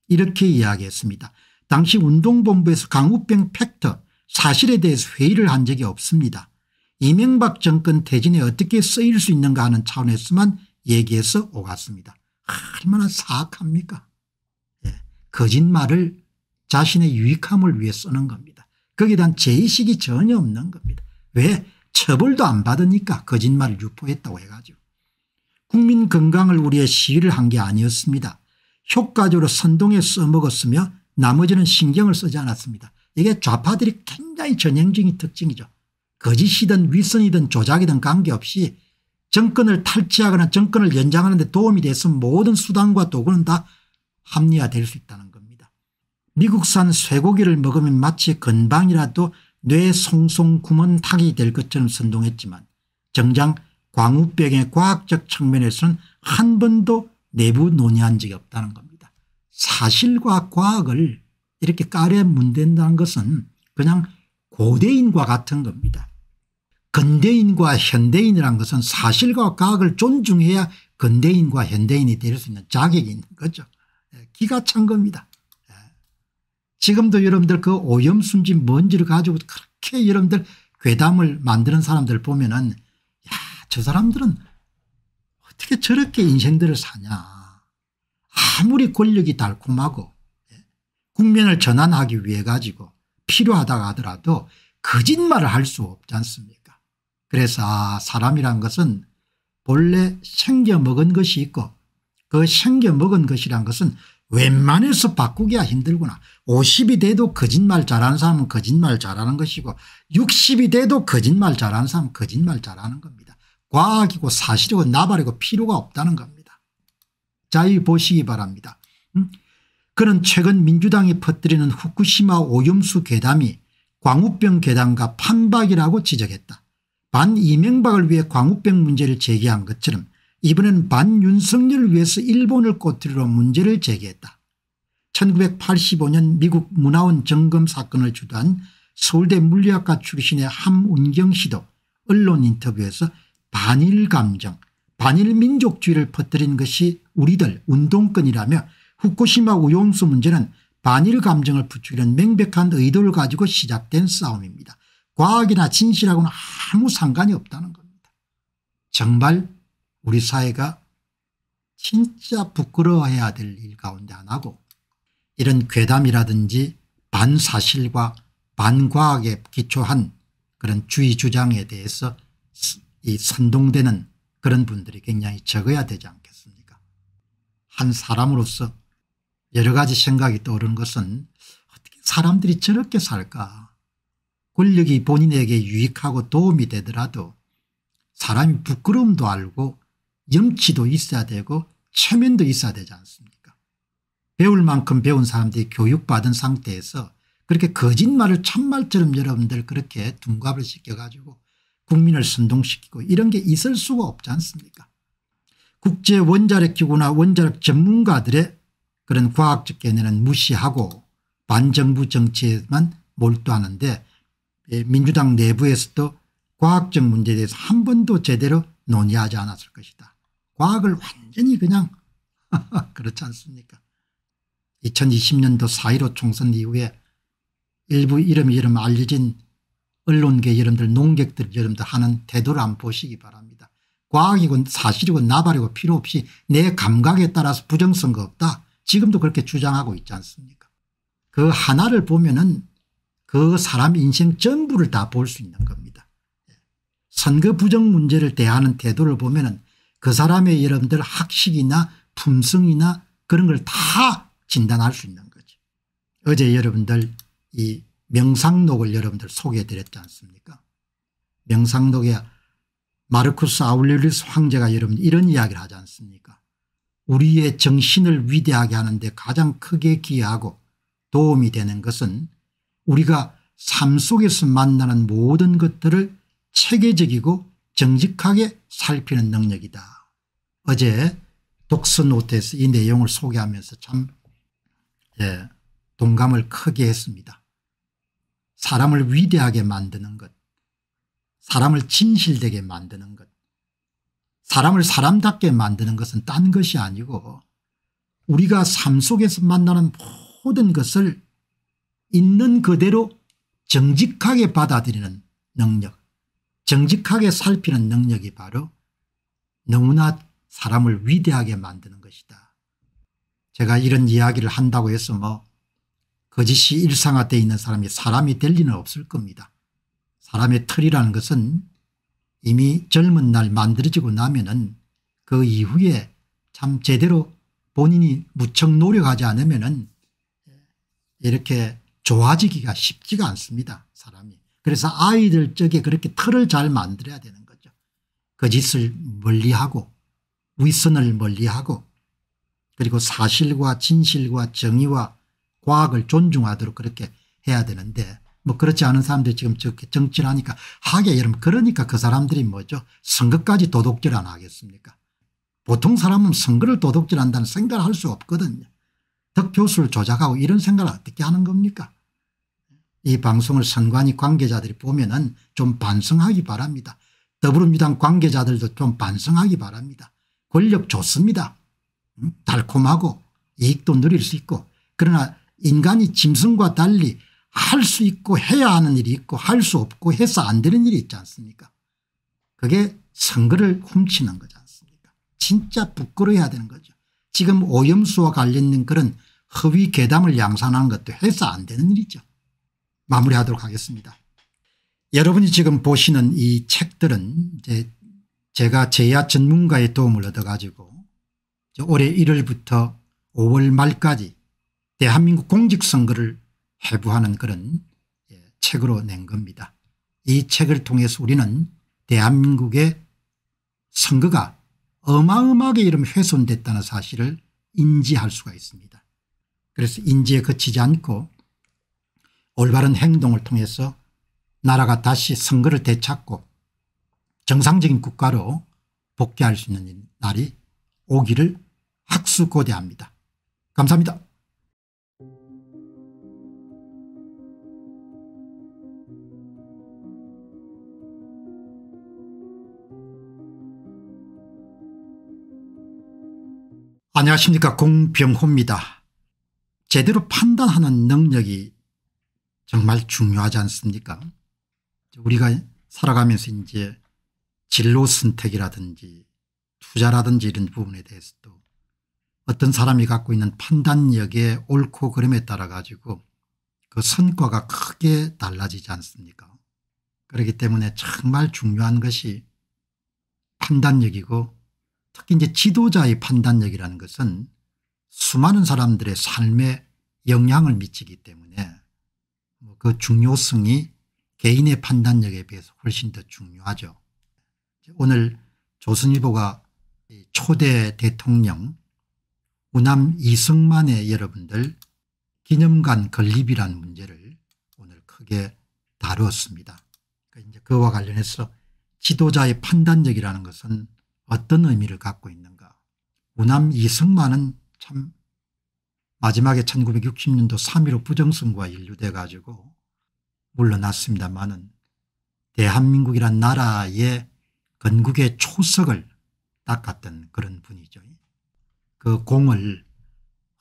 Speaker 1: 이렇게 이야기했습니다. 당시 운동본부에서 강우병 팩터 사실에 대해서 회의를 한 적이 없습니다. 이명박 정권 대진에 어떻게 쓰일 수 있는가 하는 차원에서만 얘기해서 오갔습니다. 얼마나 사악합니까? 예. 거짓말을 자신의 유익함을 위해 쓰는 겁니다. 거기에 대한 제의식이 전혀 없는 겁니다. 왜? 처벌도 안 받으니까 거짓말을 유포했다고 해가지고. 국민 건강을 우리의 시위를 한 게 아니었습니다. 효과적으로 선동에 써먹었으며 나머지는 신경을 쓰지 않았습니다. 이게 좌파들이 굉장히 전형적인 특징이죠. 거짓이든 윌슨이든 조작이든 관계없이 정권을 탈취하거나 정권을 연장하는 데 도움이 돼서 모든 수단과 도구는 다 합리화될 수 있다는 겁니다. 미국산 쇠고기를 먹으면 마치 건방이라도 뇌 송송 구멍 타기 될 것처럼 선동했지만 정장 광우병의 과학적 측면에서는 한 번도 내부 논의한 적이 없다는 겁니다. 사실과 과학을 이렇게 까래 문댄다는 것은 그냥 고대인과 같은 겁니다. 근대인과 현대인이란 것은 사실과 과학을 존중해야 근대인과 현대인이 될 수 있는 자격이 있는 거죠. 예, 기가 찬 겁니다. 예. 지금도 여러분들 그 오염순지 먼지를 가지고 그렇게 여러분들 괴담을 만드는 사람들 보면은 야저 사람들은 어떻게 저렇게 인생들을 사냐. 아무리 권력이 달콤하고 예, 국면을 전환하기 위해 가지고 필요하다 고 하더라도 거짓말을 할 수 없지 않습니까 그래서 아 사람이란 것은 본래 생겨 먹은 것이 있고 그 생겨 먹은 것이란 것은 웬만해서 바꾸기가 힘들구나. 50이 돼도 거짓말 잘하는 사람은 거짓말 잘하는 것이고 60이 돼도 거짓말 잘하는 사람은 거짓말 잘하는 겁니다. 과학이고 사실이고 나발이고 필요가 없다는 겁니다. 자유 보시기 바랍니다. 음? 그는 최근 민주당이 퍼뜨리는 후쿠시마 오염수 괴담이 광우병 괴담과 판박이라고 지적했다. 반 이명박을 위해 광우병 문제를 제기한 것처럼 이번엔 반 윤석열을 위해서 일본을 꼬투리로 문제를 제기했다. 1985년 미국 문화원 점검 사건을 주도한 서울대 물리학과 출신의 함운경 씨도 언론 인터뷰에서 반일 감정 반일 민족주의를 퍼뜨린 것이 우리들 운동권이라며 후쿠시마 오용수 문제는 반일 감정을 부추기는 명백한 의도를 가지고 시작된 싸움입니다. 과학이나 진실하고는 아무 상관이 없다는 겁니다. 정말 우리 사회가 진짜 부끄러워해야 될 일 가운데 하나고 이런 괴담이라든지 반사실과 반과학에 기초한 그런 주의 주장에 대해서 이 선동되는 그런 분들이 굉장히 적어야 되지 않겠습니까 한 사람으로서 여러 가지 생각이 떠오르는 것은 어떻게 사람들이 저렇게 살까 권력이 본인에게 유익하고 도움이 되더라도 사람이 부끄러움도 알고 염치도 있어야 되고 체면도 있어야 되지 않습니까 배울 만큼 배운 사람들이 교육받은 상태에서 그렇게 거짓말을 참말처럼 여러분들 그렇게 둔갑을 시켜가지고 국민을 선동시키고 이런 게 있을 수가 없지 않습니까 국제 원자력 기구나 원자력 전문가들의 그런 과학적 견해는 무시하고 반정부 정치에만 몰두하는데 예, 민주당 내부에서도 과학적 문제에 대해서 한 번도 제대로 논의하지 않았을 것이다. 과학을 완전히 그냥 [LAUGHS] 그렇지 않습니까 2020년도 4.15 총선 이후에 일부 이름 이름 알려진 언론계 여러분들 농객들 여러분들 하는 태도를 안 보시기 바랍니다. 과학이고 사실이고 나발이고 필요 없이 내 감각에 따라서 부정선거 없다. 지금도 그렇게 주장하고 있지 않습니까 그 하나를 보면 은그 사람 인생 전부를 다 볼 수 있는 겁니다. 선거 부정 문제를 대하는 태도를 보면 은그 사람의 여러분들 학식이나 품성이나 그런 걸 다 진단할 수 있는 거죠. 어제 여러분들 이 명상록을 여러분들 소개해 드렸지 않습니까 명상록에 마르쿠스 아울리우스 황제가 여러분 이런 이야기를 하지 않습니까 우리의 정신을 위대하게 하는데 가장 크게 기여하고 도움이 되는 것은 우리가 삶 속에서 만나는 모든 것들을 체계적이고 정직하게 살피는 능력이다. 어제 독서노트에서 이 내용을 소개하면서 참 예, 동감을 크게 했습니다. 사람을 위대하게 만드는 것 사람을 진실되게 만드는 것 사람을 사람답게 만드는 것은 딴 것이 아니고 우리가 삶 속에서 만나는 모든 것을 있는 그대로 정직하게 받아들이는 능력 정직하게 살피는 능력이 바로 너무나 사람을 위대하게 만드는 것이다. 제가 이런 이야기를 한다고 해서 뭐 거짓이 일상화되어 있는 사람이 사람이 될 리는 없을 겁니다. 사람의 틀이라는 것은 이미 젊은 날 만들어지고 나면은 그 이후에 참 제대로 본인이 무척 노력하지 않으면은 이렇게 좋아지기가 쉽지가 않습니다. 사람이. 그래서 아이들 쪽에 그렇게 틀을 잘 만들어야 되는 거죠. 거짓을 그 멀리하고 위선을 멀리하고 그리고 사실과 진실과 정의와 과학을 존중하도록 그렇게 해야 되는데 뭐 그렇지 않은 사람들이 지금 저렇게 정치를 하니까 하게 여러분 그러니까 그 사람들이 뭐죠 선거까지 도덕질안 하겠습니까 보통 사람은 선거를 도덕질한다는 생각을 할 수 없거든요. 득표수를 조작하고 이런 생각을 어떻게 하는 겁니까 이 방송을 선관위 관계자들이 보면 은좀 반성하기 바랍니다. 더불어민주당 관계자들도 좀 반성하기 바랍니다. 권력 좋습니다. 음, 달콤하고 이익도 누릴 수 있고 그러나 인간이 짐승과 달리 할 수 있고 해야 하는 일이 있고 할 수 없고 해서 안 되는 일이 있지 않습니까 그게 선거를 훔치는 거지 않습니까 진짜 부끄러워야 되는 거죠. 지금 오염수와 관련된 그런 허위 괴담을 양산하는 것도 해서 안 되는 일이죠. 마무리하도록 하겠습니다. 여러분이 지금 보시는 이 책들은 이제 제가 제야 전문가의 도움을 얻어가지고 올해 1월부터 5월 말까지 대한민국 공직선거를 해부하는 그런 예, 책으로 낸 겁니다. 이 책을 통해서 우리는 대한민국의 선거가 어마어마하게 이름 훼손됐다는 사실을 인지할 수가 있습니다. 그래서 인지에 그치지 않고 올바른 행동을 통해서 나라가 다시 선거를 되찾고 정상적인 국가로 복귀할 수 있는 날이 오기를 학수고대합니다. 감사합니다. 안녕하십니까 공병호입니다. 제대로 판단하는 능력이 정말 중요하지 않습니까 우리가 살아가면서 이제 진로 선택이라든지 투자라든지 이런 부분에 대해서도 어떤 사람이 갖고 있는 판단력의 옳고 그름에 따라 가지고 그 성과가 크게 달라지지 않습니까 그렇기 때문에 정말 중요한 것이 판단력이고 특히 이제 지도자의 판단력이라는 것은 수많은 사람들의 삶에 영향을 미치기 때문에 뭐 그 중요성이 개인의 판단력에 비해서 훨씬 더 중요하죠. 오늘 조선일보가 초대 대통령 우남 이승만의 여러분들 기념관 건립이란 문제를 오늘 크게 다루었습니다. 그러니까 이제 그와 관련해서 지도자의 판단력이라는 것은 어떤 의미를 갖고 있는가. 우남 이승만은 참 마지막에 1960년도 3.15 부정선거와 연루돼 가지고 물러났습니다마는 대한민국이란 나라의 건국의 초석을 닦았던 그런 분이죠. 그 공을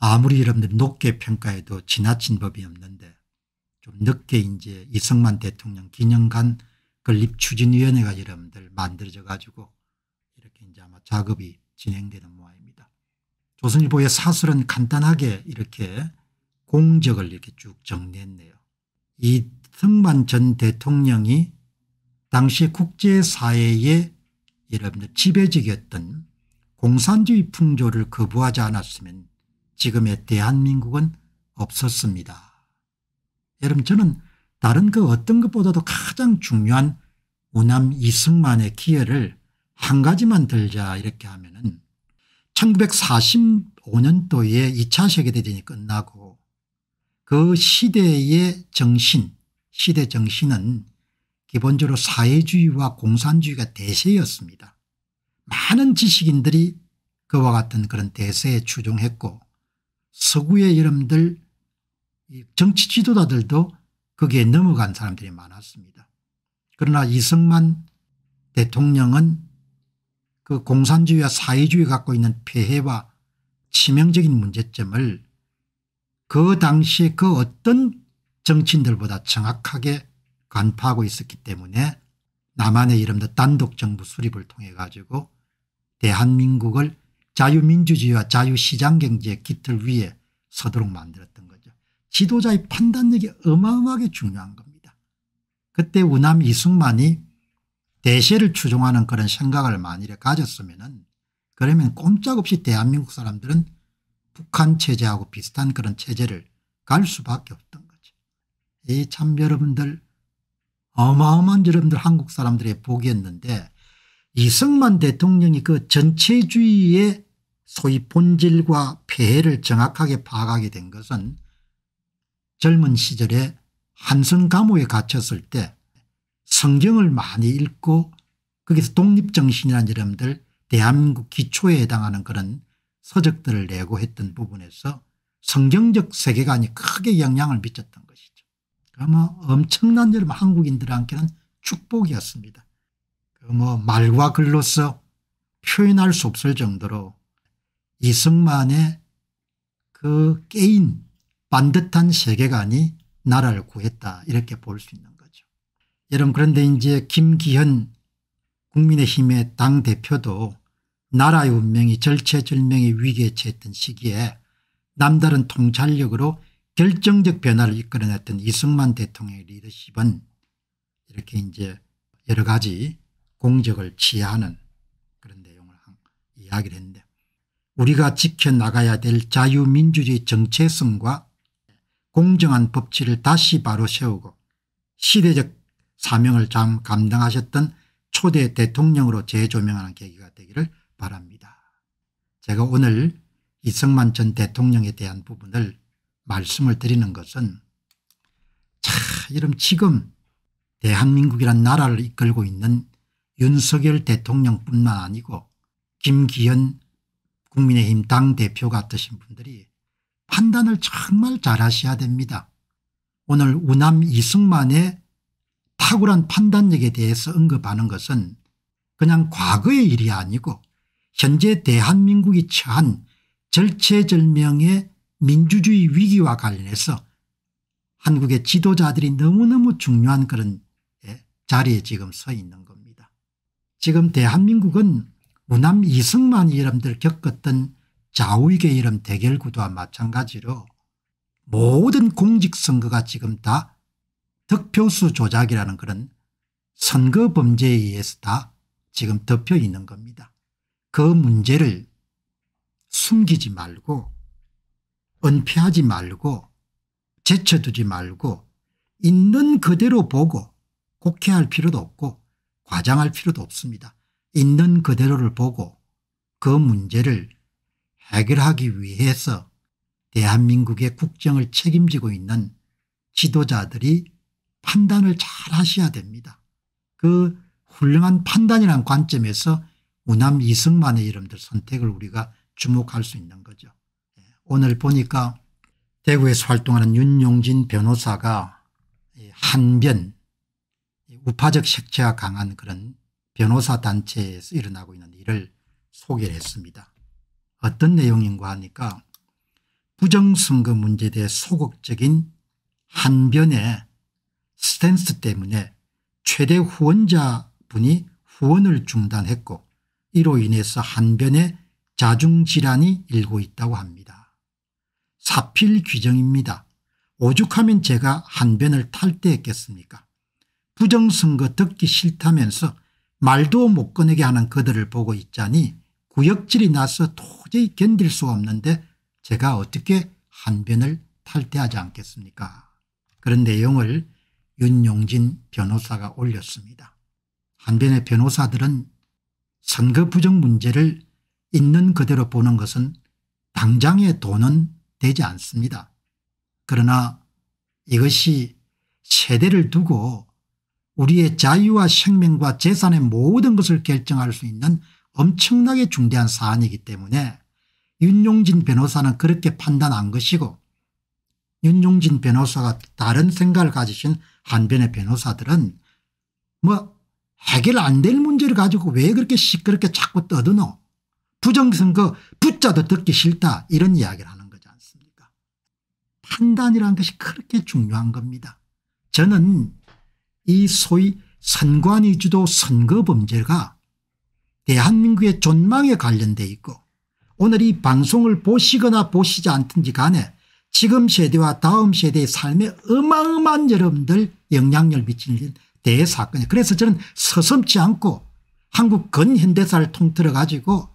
Speaker 1: 아무리 여러분들 높게 평가해도 지나친 법이 없는데 좀 늦게 이제 이승만 대통령 기념관 건립 추진위원회가 여러분들 만들어져 가지고 이렇게 이제 아마 작업이 진행되는 모양 조선일보의 사설은 간단하게 이렇게 공적을 이렇게 쭉 정리했네요. 이승만 전 대통령이 당시 국제사회의 여러분들 지배적이었던 공산주의 풍조를 거부하지 않았으면 지금의 대한민국은 없었습니다. 여러분 저는 다른 그 어떤 것보다도 가장 중요한 우남 이승만의 기여를 한 가지만 들자 이렇게 하면은 1945년도에 2차 세계대전이 끝나고 그 시대의 정신 시대 정신은 기본적으로 사회주의와 공산주의가 대세였습니다. 많은 지식인들이 그와 같은 그런 대세에 추종했고 서구의 여러분들 정치 지도자들도 거기에 넘어간 사람들이 많았습니다. 그러나 이승만 대통령은 그 공산주의와 사회주의 갖고 있는 폐해와 치명적인 문제점을 그 당시에 그 어떤 정치인들보다 정확하게 간파하고 있었기 때문에 남한의 이름도 단독정부 수립을 통해 가지고 대한민국을 자유민주주의와 자유시장경제의 깃털 위에 서도록 만들었던 거죠. 지도자의 판단력이 어마어마하게 중요한 겁니다. 그때 우남 이승만이 대세를 추종하는 그런 생각을 만일에 가졌으면 그러면 꼼짝없이 대한민국 사람들은 북한 체제하고 비슷한 그런 체제를 갈 수밖에 없던 거죠. 이참 여러분들 어마어마한 여러분들 한국 사람들의 복이었는데 이승만 대통령이 그 전체주의의 소위 본질과 폐해를 정확하게 파악하게 된 것은 젊은 시절에 한선 감옥에 갇혔을 때 성경을 많이 읽고 거기서 독립정신이라는 이름들 대한민국 기초에 해당하는 그런 서적들을 내고 했던 부분에서 성경적 세계관이 크게 영향을 미쳤던 것이죠. 아마 엄청난 여러 한국인들한테는 축복이었습니다. 그 뭐 말과 글로서 표현할 수 없을 정도로 이승만의 그 깨인 반듯한 세계관이 나라를 구했다 이렇게 볼 수 있는 여러분 그런데 이제 김기현 국민의힘의 당대표도 나라의 운명이 절체절명의 위기에 처했던 시기에 남다른 통찰력으로 결정적 변화를 이끌어냈던 이승만 대통령의 리더십은 이렇게 이제 여러 가지 공적을 취하는 그런 내용을 이야기를 했는데 우리가 지켜나가야 될 자유민주주의 정체성과 공정한 법치를 다시 바로 세우고 시대적 사명을 잘 감당하셨던 초대 대통령으로 재조명하는 계기가 되기를 바랍니다. 제가 오늘 이승만 전 대통령에 대한 부분을 말씀을 드리는 것은 자 이런 지금 대한민국이란 나라를 이끌고 있는 윤석열 대통령뿐만 아니고 김기현 국민의힘 당대표 같으신 분들이 판단을 정말 잘하셔야 됩니다. 오늘 우남 이승만의 탁월한 판단력에 대해서 언급하는 것은 그냥 과거의 일이 아니고 현재 대한민국이 처한 절체절명의 민주주의 위기와 관련해서 한국의 지도자들이 너무너무 중요한 그런 예, 자리에 지금 서 있는 겁니다. 지금 대한민국은 우남 이승만 이름들 겪었던 좌우익의 이름 대결 구도와 마찬가지로 모든 공직선거가 지금 다 득표수 조작이라는 그런 선거 범죄에 의해서 다 지금 덮여 있는 겁니다. 그 문제를 숨기지 말고 은폐하지 말고 제쳐두지 말고 있는 그대로 보고 곡해할 필요도 없고 과장할 필요도 없습니다. 있는 그대로를 보고 그 문제를 해결하기 위해서 대한민국의 국정을 책임지고 있는 지도자들이 판단을 잘 하셔야 됩니다. 그 훌륭한 판단이란 관점에서 우남 이승만의 이름들 선택을 우리가 주목할 수 있는 거죠. 예, 오늘 보니까 대구에서 활동하는 윤용진 변호사가 예, 한변 예, 우파적 색채가 강한 그런 변호사 단체에서 일어나고 있는 일을 소개를 했습니다. 어떤 내용인가 하니까 부정선거 문제에 대해 소극적인 한변의 스탠스 때문에 최대 후원자분이 후원을 중단했고 이로 인해서 한변에 자중질환이 일고 있다고 합니다. 사필 규정입니다. 오죽하면 제가 한변을 탈퇴했겠습니까 부정선거 듣기 싫다면서 말도 못 꺼내게 하는 그들을 보고 있자니 구역질이 나서 도저히 견딜 수 없는데 제가 어떻게 한변을 탈퇴하지 않겠습니까 그런 내용을 윤용진 변호사가 올렸습니다. 한변의 변호사들은 선거 부정 문제를 있는 그대로 보는 것은 당장의 돈은 되지 않습니다. 그러나 이것이 세대를 두고 우리의 자유와 생명과 재산의 모든 것을 결정할 수 있는 엄청나게 중대한 사안이기 때문에 윤용진 변호사는 그렇게 판단한 것이고 윤용진 변호사가 다른 생각을 가지신 한변의 변호사들은 뭐 해결 안 될 문제를 가지고 왜 그렇게 시끄럽게 자꾸 떠드노 부정선거 붙자도 듣기 싫다 이런 이야기를 하는 거지 않습니까 판단이란 것이 그렇게 중요한 겁니다 저는 이 소위 선관 위주도 선거 범죄가 대한민국의 존망에 관련돼 있고 오늘 이 방송을 보시거나 보시지 않든지 간에 지금 세대와 다음 세대의 삶에 어마어마한 여러분들 영향을 력 미치는 대사건이에요. 그래서 저는 서슴지 않고 한국 근현대사를 통틀어 가지고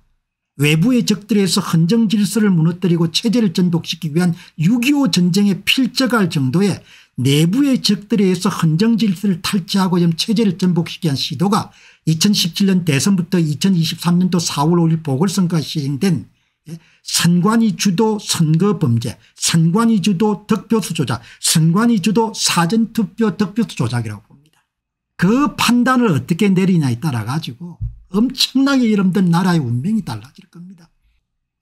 Speaker 1: 외부의 질들에서 헌정 질서를 무너뜨리고 체제를 전독시키기 위한 6.25 전쟁에 필적할 정도의 내부의 적들에 의해서 헌정 질서를 탈취하고 체제를 전복시키한 시도가 2017년 대선부터 2023년도 4월 5일 보궐선거가 시행된 선관위 주도 선거 범죄, 선관위 주도 득표수 조작, 선관위 주도 사전투표 득표수 조작이라고 봅니다. 그 판단을 어떻게 내리냐에 따라 가지고 엄청나게 이름든 나라의 운명이 달라질 겁니다.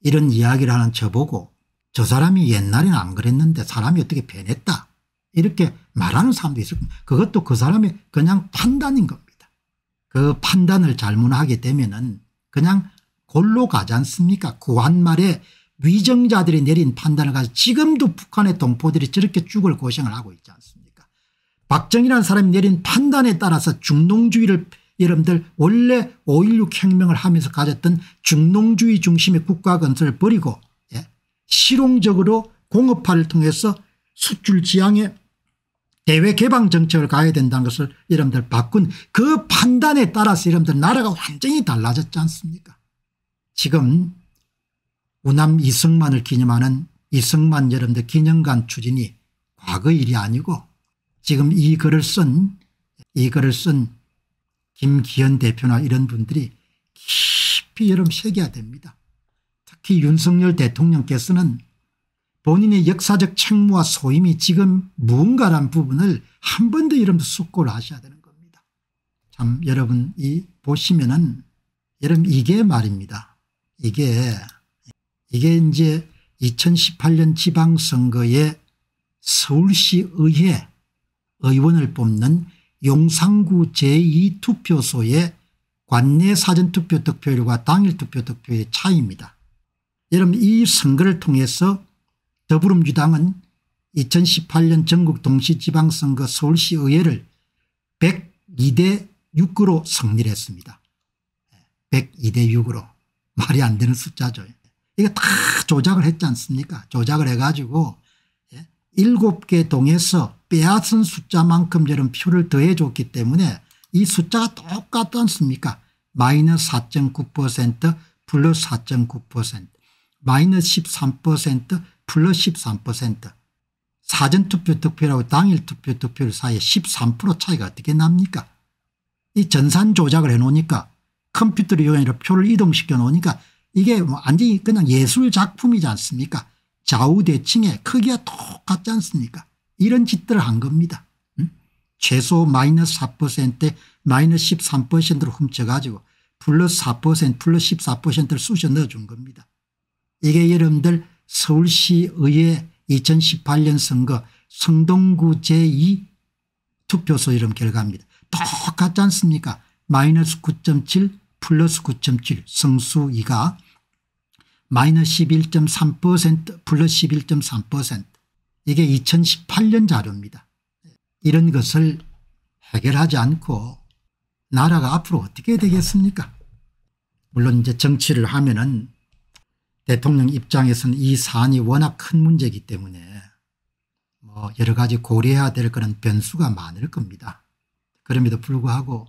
Speaker 1: 이런 이야기를 하는 저보고 저 사람이 옛날에는 안 그랬는데 사람이 어떻게 변했다 이렇게 말하는 사람도 있을 겁니다. 그것도 그 사람의 그냥 판단인 겁니다. 그 판단을 잘못하게 되면 은 그냥 골로 가지 않습니까 그한말에 위정자들이 내린 판단을 가지고 지금도 북한의 동포들이 저렇게 죽을 고생을 하고 있지 않습니까 박정희라는 사람이 내린 판단에 따라서 중농주의를 여러분들 원래 5.16 혁명을 하면서 가졌던 중농주의 중심의 국가 건설을 버리고 예? 실용적으로 공업화를 통해서 수출 지향에 대외 개방 정책을 가야 된다는 것을 여러분들 바꾼 그 판단에 따라서 여러분들 나라가 완전히 달라졌지 않습니까 지금 우남 이승만을 기념하는 이승만 여러분들 기념관 추진이 과거 일이 아니고 지금 이 글을 쓴 이 글을 쓴 김기현 대표나 이런 분들이 깊이 여러분 새겨야 됩니다. 특히 윤석열 대통령께서는 본인의 역사적 책무와 소임이 지금 무언가란 부분을 한 번더여러분 숙고를 하셔야 되는 겁니다. 참 여러분 이 보시면은 여러분 이게 말입니다. 이게 이게 이제 2018년 지방선거에 서울시 의회 의원을 뽑는 용산구 제2투표소의 관내 사전투표 득표율과 당일 투표 득표의 차이입니다. 여러분 이 선거를 통해서 더불어민주당은 2018년 전국 동시지방선거 서울시 의회를 102대 6으로 승리 했습니다. 102대 6으로. 말이 안 되는 숫자죠. 이거 다 조작을 했지 않습니까 조작을 해가지고 예, 일개 동에서 빼앗은 숫자만큼 저런 표를 더해줬기 때문에 이 숫자가 똑같지 않습니까 마이너스 4.9% 플러스 4.9% 마이너스 13% 플러스 13% 사전투표 득표라고 당일투표 득표 사이에 13% 차이가 어떻게 납니까 이 전산 조작을 해놓으니까 컴퓨터를 이용해서 표를 이동시켜 놓으니까 이게 뭐 완전히 그냥 예술 작품이지 않습니까 좌우대칭의 크기가 똑같지 않습니까 이런 짓들을 한 겁니다. 음? 최소 마이너스 4%에 마이너스 13%를 훔쳐가지고 플러스 4% 플러스 14%를 쑤셔 넣어준 겁니다. 이게 여러분들 서울시의회 2018년 선거 성동구 제2 투표소 이름 결과입니다. 똑같지 않습니까 마이너스 9.7 플러스 9.7 성수 2가 마이너스 11.3% 플러스 11.3% 이게 2018년 자료입니다. 이런 것을 해결하지 않고 나라가 앞으로 어떻게 되겠습니까 물론 이제 정치를 하면은 대통령 입장에서는 이 사안이 워낙 큰 문제이기 때문에 뭐 여러 가지 고려해야 될 그런 변수가 많을 겁니다. 그럼에도 불구하고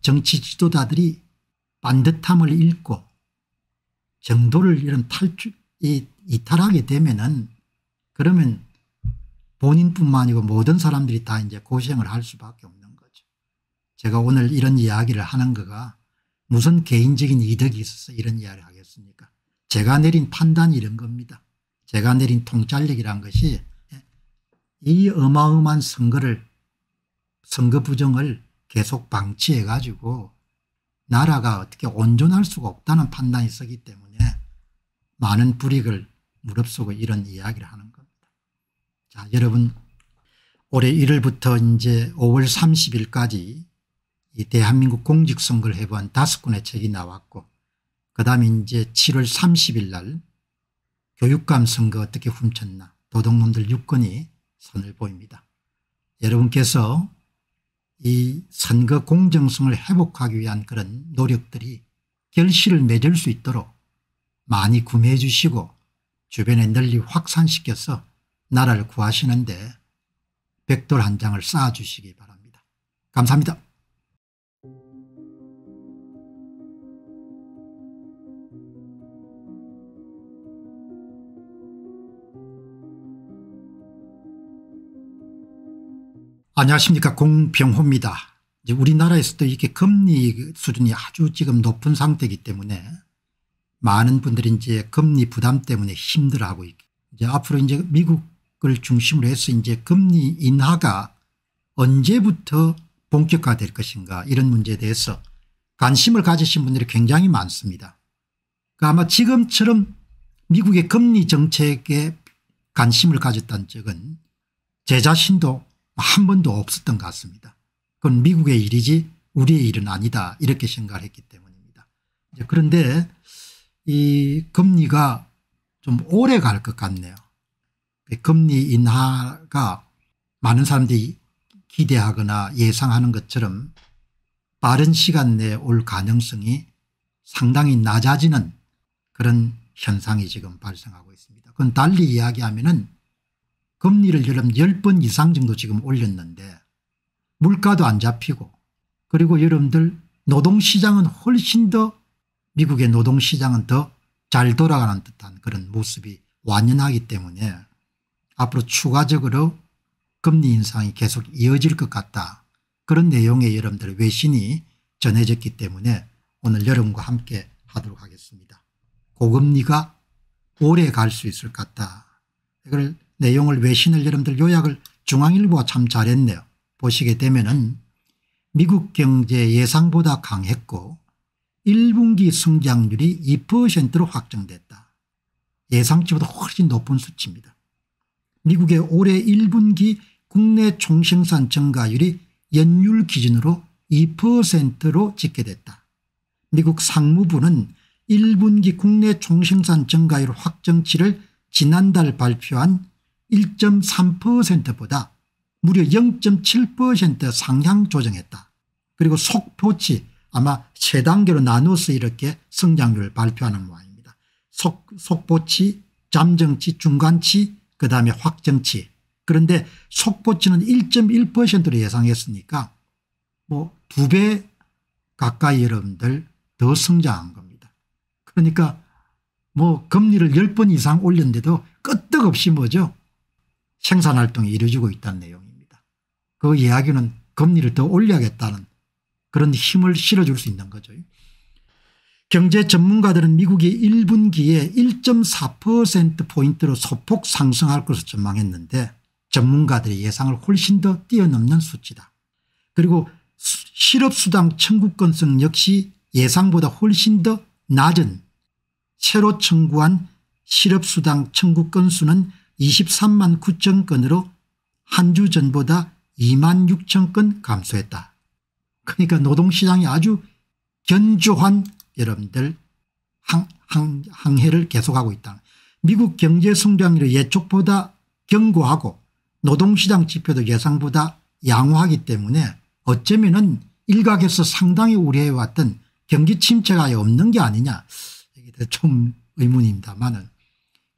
Speaker 1: 정치 지도자들이 반듯함을 잃고 정도를 이런 탈출, 이, 이탈하게 되면은 그러면 본인뿐만 아니고 모든 사람들이 다 이제 고생을 할 수밖에 없는 거죠. 제가 오늘 이런 이야기를 하는 거가 무슨 개인적인 이득이 있어서 이런 이야기를 하겠습니까? 제가 내린 판단이 이런 겁니다. 제가 내린 통찰력이란 것이 예, 이 어마어마한 선거를 선거 부정을 계속 방치해 가지고 나라가 어떻게 온전할 수가 없다는 판단이 서기 때문에 많은 불이익을 무릅쓰고 이런 이야기를 하는 겁니다. 자, 여러분 올해 1월부터 이제 5월 30일까지 이 대한민국 공직선거를 해본 다섯 권의 책이 나왔고 그 다음에 이제 7월 30일 날 교육감 선거 어떻게 훔쳤나 도둑놈들 6권이 선을 보입니다. 여러분께서 이 선거 공정성을 회복하기 위한 그런 노력들이 결실을 맺을 수 있도록 많이 구매해 주시고 주변에 널리 확산시켜서 나라를 구하시는데 백돌 한 장을 쌓아주시기 바랍니다. 감사합니다. 안녕하십니까 공병호입니다. 이제 우리나라에서도 이게 금리 수준이 아주 지금 높은 상태이기 때문에 많은 분들이 이제 금리 부담 때문에 힘들어하고 이제 앞으로 이제 미국을 중심으로 해서 이제 금리 인하가 언제부터 본격화될 것인가 이런 문제에 대해서 관심을 가지신 분들이 굉장히 많습니다. 그러니까 아마 지금처럼 미국의 금리 정책에 관심을 가졌다는 적은 제 자신도 한 번도 없었던 것 같습니다. 그건 미국의 일이지 우리의 일은 아니다 이렇게 생각을 했기 때문입니다. 그런데 이 금리가 좀 오래 갈 것 같네요. 그 금리 인하가 많은 사람들이 기대하거나 예상하는 것처럼 빠른 시간 내에 올 가능성이 상당히 낮아지는 그런 현상이 지금 발생하고 있습니다. 그건 달리 이야기하면 금리를 여름 10번 이상 정도 지금 올렸는데 물가도 안 잡히고 그리고 여러분들 노동시장은 훨씬 더 미국의 노동시장은 더 잘 돌아가는 듯한 그런 모습이 완연하기 때문에 앞으로 추가적으로 금리 인상이 계속 이어질 것 같다. 그런 내용의 여러분들 외신이 전해졌기 때문에 오늘 여러분과 함께 하도록 하겠습니다. 고금리가 오래 갈 수 있을 것 같다. 이걸 내용을 외신을 여러분들 요약을 중앙일보가 참 잘했네요. 보시게 되면 은 미국 경제 예상보다 강했고 1분기 성장률이 2%로 확정됐다. 예상치보다 훨씬 높은 수치입니다. 미국의 올해 1분기 국내 총생산 증가율이 연율 기준으로 2%로 집계됐다. 미국 상무부는 1분기 국내 총생산 증가율 확정치를 지난달 발표한 1.3%보다 무려 0.7% 상향 조정했다. 그리고 속표치 아마 세 단계로 나누어서 이렇게 성장률을 발표하는 모양입니다. 속, 속보치, 잠정치, 중간치, 그 다음에 확정치. 그런데 속보치는 1.1%로 예상했으니까 뭐 두 배 가까이 여러분들 더 성장한 겁니다. 그러니까 뭐 금리를 10번 이상 올렸는데도 끄떡없이 뭐죠 생산활동이 이루어지고 있다는 내용입니다. 그 이야기는 금리를 더 올려야겠다는 그런 힘을 실어줄 수 있는 거죠. 경제 전문가들은 미국이 1분기에 1.4%포인트로 소폭 상승할 것으 전망했는데 전문가들의 예상을 훨씬 더 뛰어넘는 수치다. 그리고 실업수당 청구 건수 역시 예상보다 훨씬 더 낮은 새로 청구한 실업수당 청구 건수는 23만 9천 건으로 한 주 전보다 2만 6천 건 감소했다. 그러니까 노동시장이 아주 견조한 여러분들 항, 항, 항해를 계속하고 있다. 미국 경제성장률 예측보다 견고하고 노동시장 지표도 예상보다 양호하기 때문에 어쩌면 일각에서 상당히 우려해왔던 경기 침체가 없는 게 아니냐 이게 좀 의문입니다만은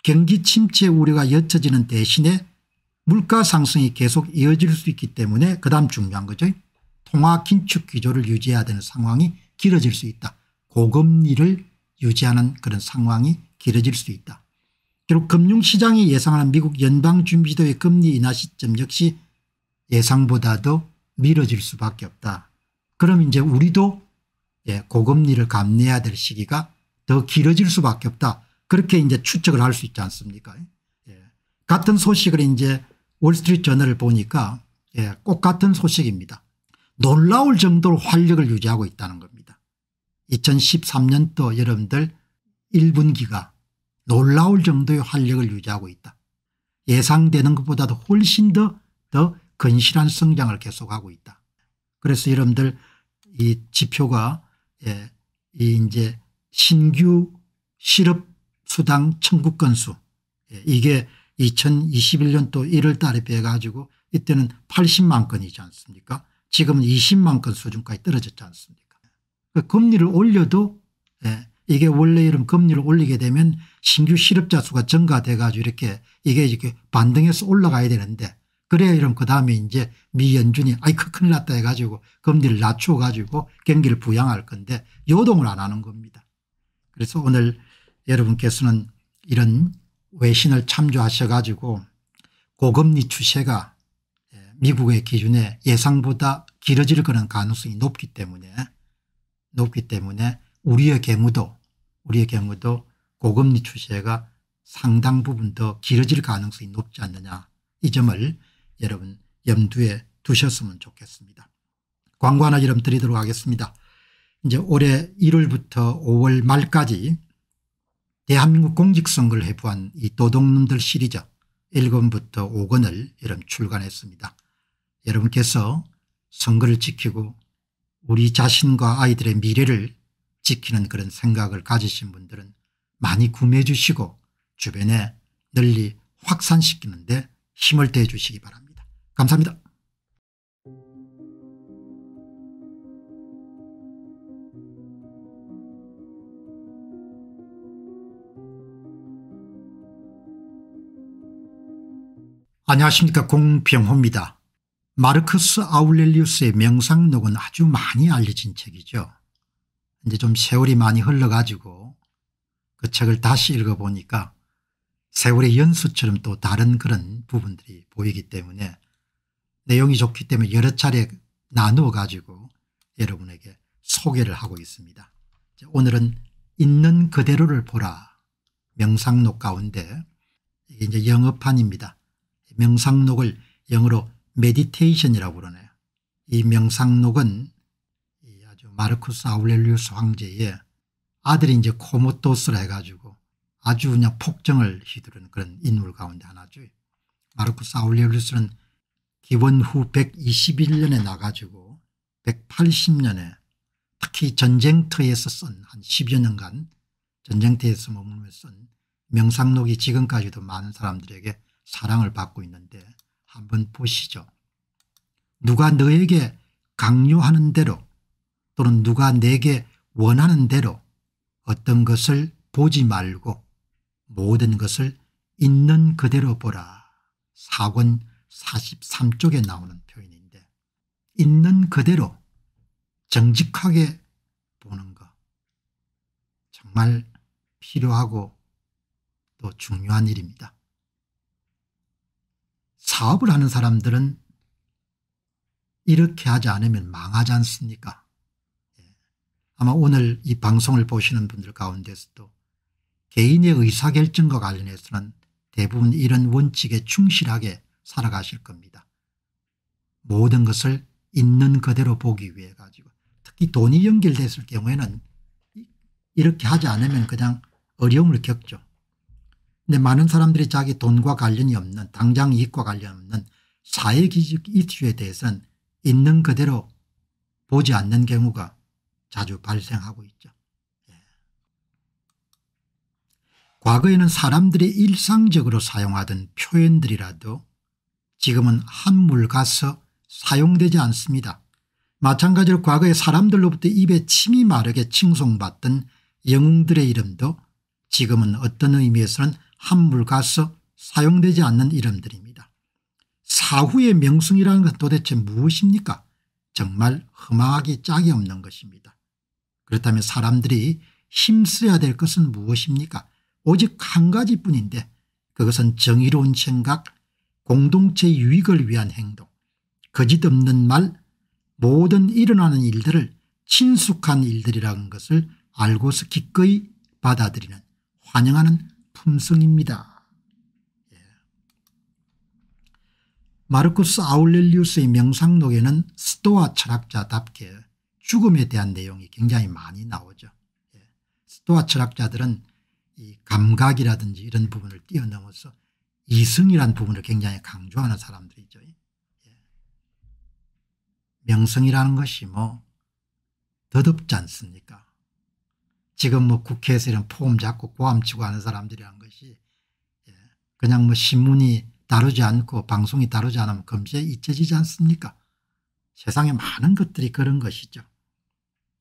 Speaker 1: 경기 침체 우려가 엿쳐지는 대신에 물가 상승이 계속 이어질 수 있기 때문에 그다음 중요한 거죠. 통화 긴축 기조를 유지해야 되는 상황이 길어질 수 있다. 고금리를 유지하는 그런 상황이 길어질 수 있다. 결국 금융시장이 예상하는 미국 연방준비도의 금리 인하 시점 역시 예상보다도 미뤄질 수밖에 없다. 그럼 이제 우리도 예, 고금리를 감내해야 될 시기가 더 길어질 수밖에 없다. 그렇게 이제 추측을 할 수 있지 않습니까? 예. 같은 소식을 이제 월스트리트 저널을 보니까 예, 꼭 같은 소식입니다. 놀라울 정도로 활력을 유지하고 있다는 겁니다. 2013년도 여러분들 1분기가 놀라울 정도의 활력을 유지하고 있다. 예상되는 것보다도 훨씬 더, 더 건실한 성장을 계속하고 있다. 그래서 여러분들 이 지표가 예, 이 이제 신규 실업 수당 청구 건수 예, 이게 2021년도 1월 달에 비해 가지고 이때는 80만 건이지 않습니까 지금은 20만 건 수준까지 떨어졌지 않습니까 그 금리를 올려도 예, 이게 원래 이런 금리를 올리게 되면 신규 실업자 수가 증가돼 가지고 이렇게 이게 이렇게 반등해서 올라가야 되는데 그래야 이러면 그다음에 이제 미 연준이 아이크 그 큰일 났다 해가지고 금리를 낮춰 가지고 경기를 부양할 건데 요동을 안 하는 겁니다. 그래서 오늘 여러분께서는 이런 외신을 참조하셔 가지고 고금리 추세가 예, 미국의 기준에 예상보다 길어질 그런 가능성이 높기 때문에 높기 때문에 우리의 경우도 우리의 경우도 고금리 추세가 상당 부분 더 길어질 가능성이 높지 않느냐 이 점을 여러분 염두에 두셨으면 좋겠습니다. 광고 하나 좀 드리도록 하겠습니다. 이제 올해 1월부터 5월 말까지 대한민국 공직선거를 해부한 이 도둑놈들 시리즈 1권부터 5권을 여러분 출간했습니다. 여러분께서 선거를 지키고 우리 자신과 아이들의 미래를 지키는 그런 생각을 가지신 분들은 많이 구매해 주시고 주변에 널리 확산시키는데 힘을 대해 주시기 바랍니다. 감사합니다. 안녕하십니까 공병호입니다. 마르크스 아울렐리우스의 명상록은 아주 많이 알려진 책이죠. 이제 좀 세월이 많이 흘러가지고 그 책을 다시 읽어보니까 세월의 연수처럼 또 다른 그런 부분들이 보이기 때문에 내용이 좋기 때문에 여러 차례 나누어 가지고 여러분에게 소개를 하고 있습니다. 오늘은 있는 그대로를 보라 명상록 가운데 이게 이제 영어판입니다. 명상록을 영어로 메디테이션이라고 그러네요. 이 명상록은 아주 마르쿠스 아우렐리우스 황제의 아들이 이제 코모토스라 해가지고 아주 그냥 폭정을 휘두른 그런 인물 가운데 하나죠. 마르쿠스 아우렐리우스는 기원 후 121년에 나가지고 180년에 특히 전쟁터에서 쓴 한 10여 년간 전쟁터에서 머물며 쓴 명상록이 지금까지도 많은 사람들에게 사랑을 받고 있는데 한번 보시죠. 누가 너에게 강요하는 대로 또는 누가 내게 원하는 대로 어떤 것을 보지 말고 모든 것을 있는 그대로 보라. 사권 43쪽에 나오는 표현인데 있는 그대로 정직하게 보는 것 정말 필요하고 또 중요한 일입니다. 사업을 하는 사람들은 이렇게 하지 않으면 망하지 않습니까 예. 아마 오늘 이 방송을 보시는 분들 가운데서도 개인의 의사결정과 관련해서는 대부분 이런 원칙에 충실하게 살아가실 겁니다. 모든 것을 있는 그대로 보기 위해 가지고 특히 돈이 연결됐을 경우에는 이렇게 하지 않으면 그냥 어려움을 겪죠. 근데 많은 사람들이 자기 돈과 관련이 없는 당장 이익과 관련 없는 사회기직 이슈에 대해서는 있는 그대로 보지 않는 경우가 자주 발생하고 있죠. 예. 과거에는 사람들이 일상적으로 사용하던 표현들이라도 지금은 한물 가서 사용되지 않습니다. 마찬가지로 과거에 사람들로부터 입에 침이 마르게 칭송받던 영웅들의 이름도 지금은 어떤 의미에서는 함물가서 사용되지 않는 이름들입니다. 사후의 명승이라는 건 도대체 무엇입니까? 정말 허망하기 짝이 없는 것입니다. 그렇다면 사람들이 힘써야 될 것은 무엇입니까? 오직 한 가지뿐인데 그것은 정의로운 생각, 공동체 유익을 위한 행동, 거짓없는 말, 모든 일어나는 일들을 친숙한 일들이라는 것을 알고서 기꺼이 받아들이는 환영하는 품성입니다. 예. 마르쿠스 아울렐리우스의 명상록에는 스토아 철학자답게 죽음에 대한 내용이 굉장히 많이 나오죠. 예. 스토아 철학자들은 이 감각이라든지 이런 부분을 뛰어넘어서 이성이란 부분을 굉장히 강조하는 사람들이죠. 예. 명성이라는 것이 뭐 더덥지 않습니까? 지금 뭐 국회에서 이런 포옹 잡고 고함 치고 하는 사람들이란 것이 예, 그냥 뭐 신문이 다루지 않고 방송이 다루지 않으면 금세 잊혀지지 않습니까? 세상에 많은 것들이 그런 것이죠.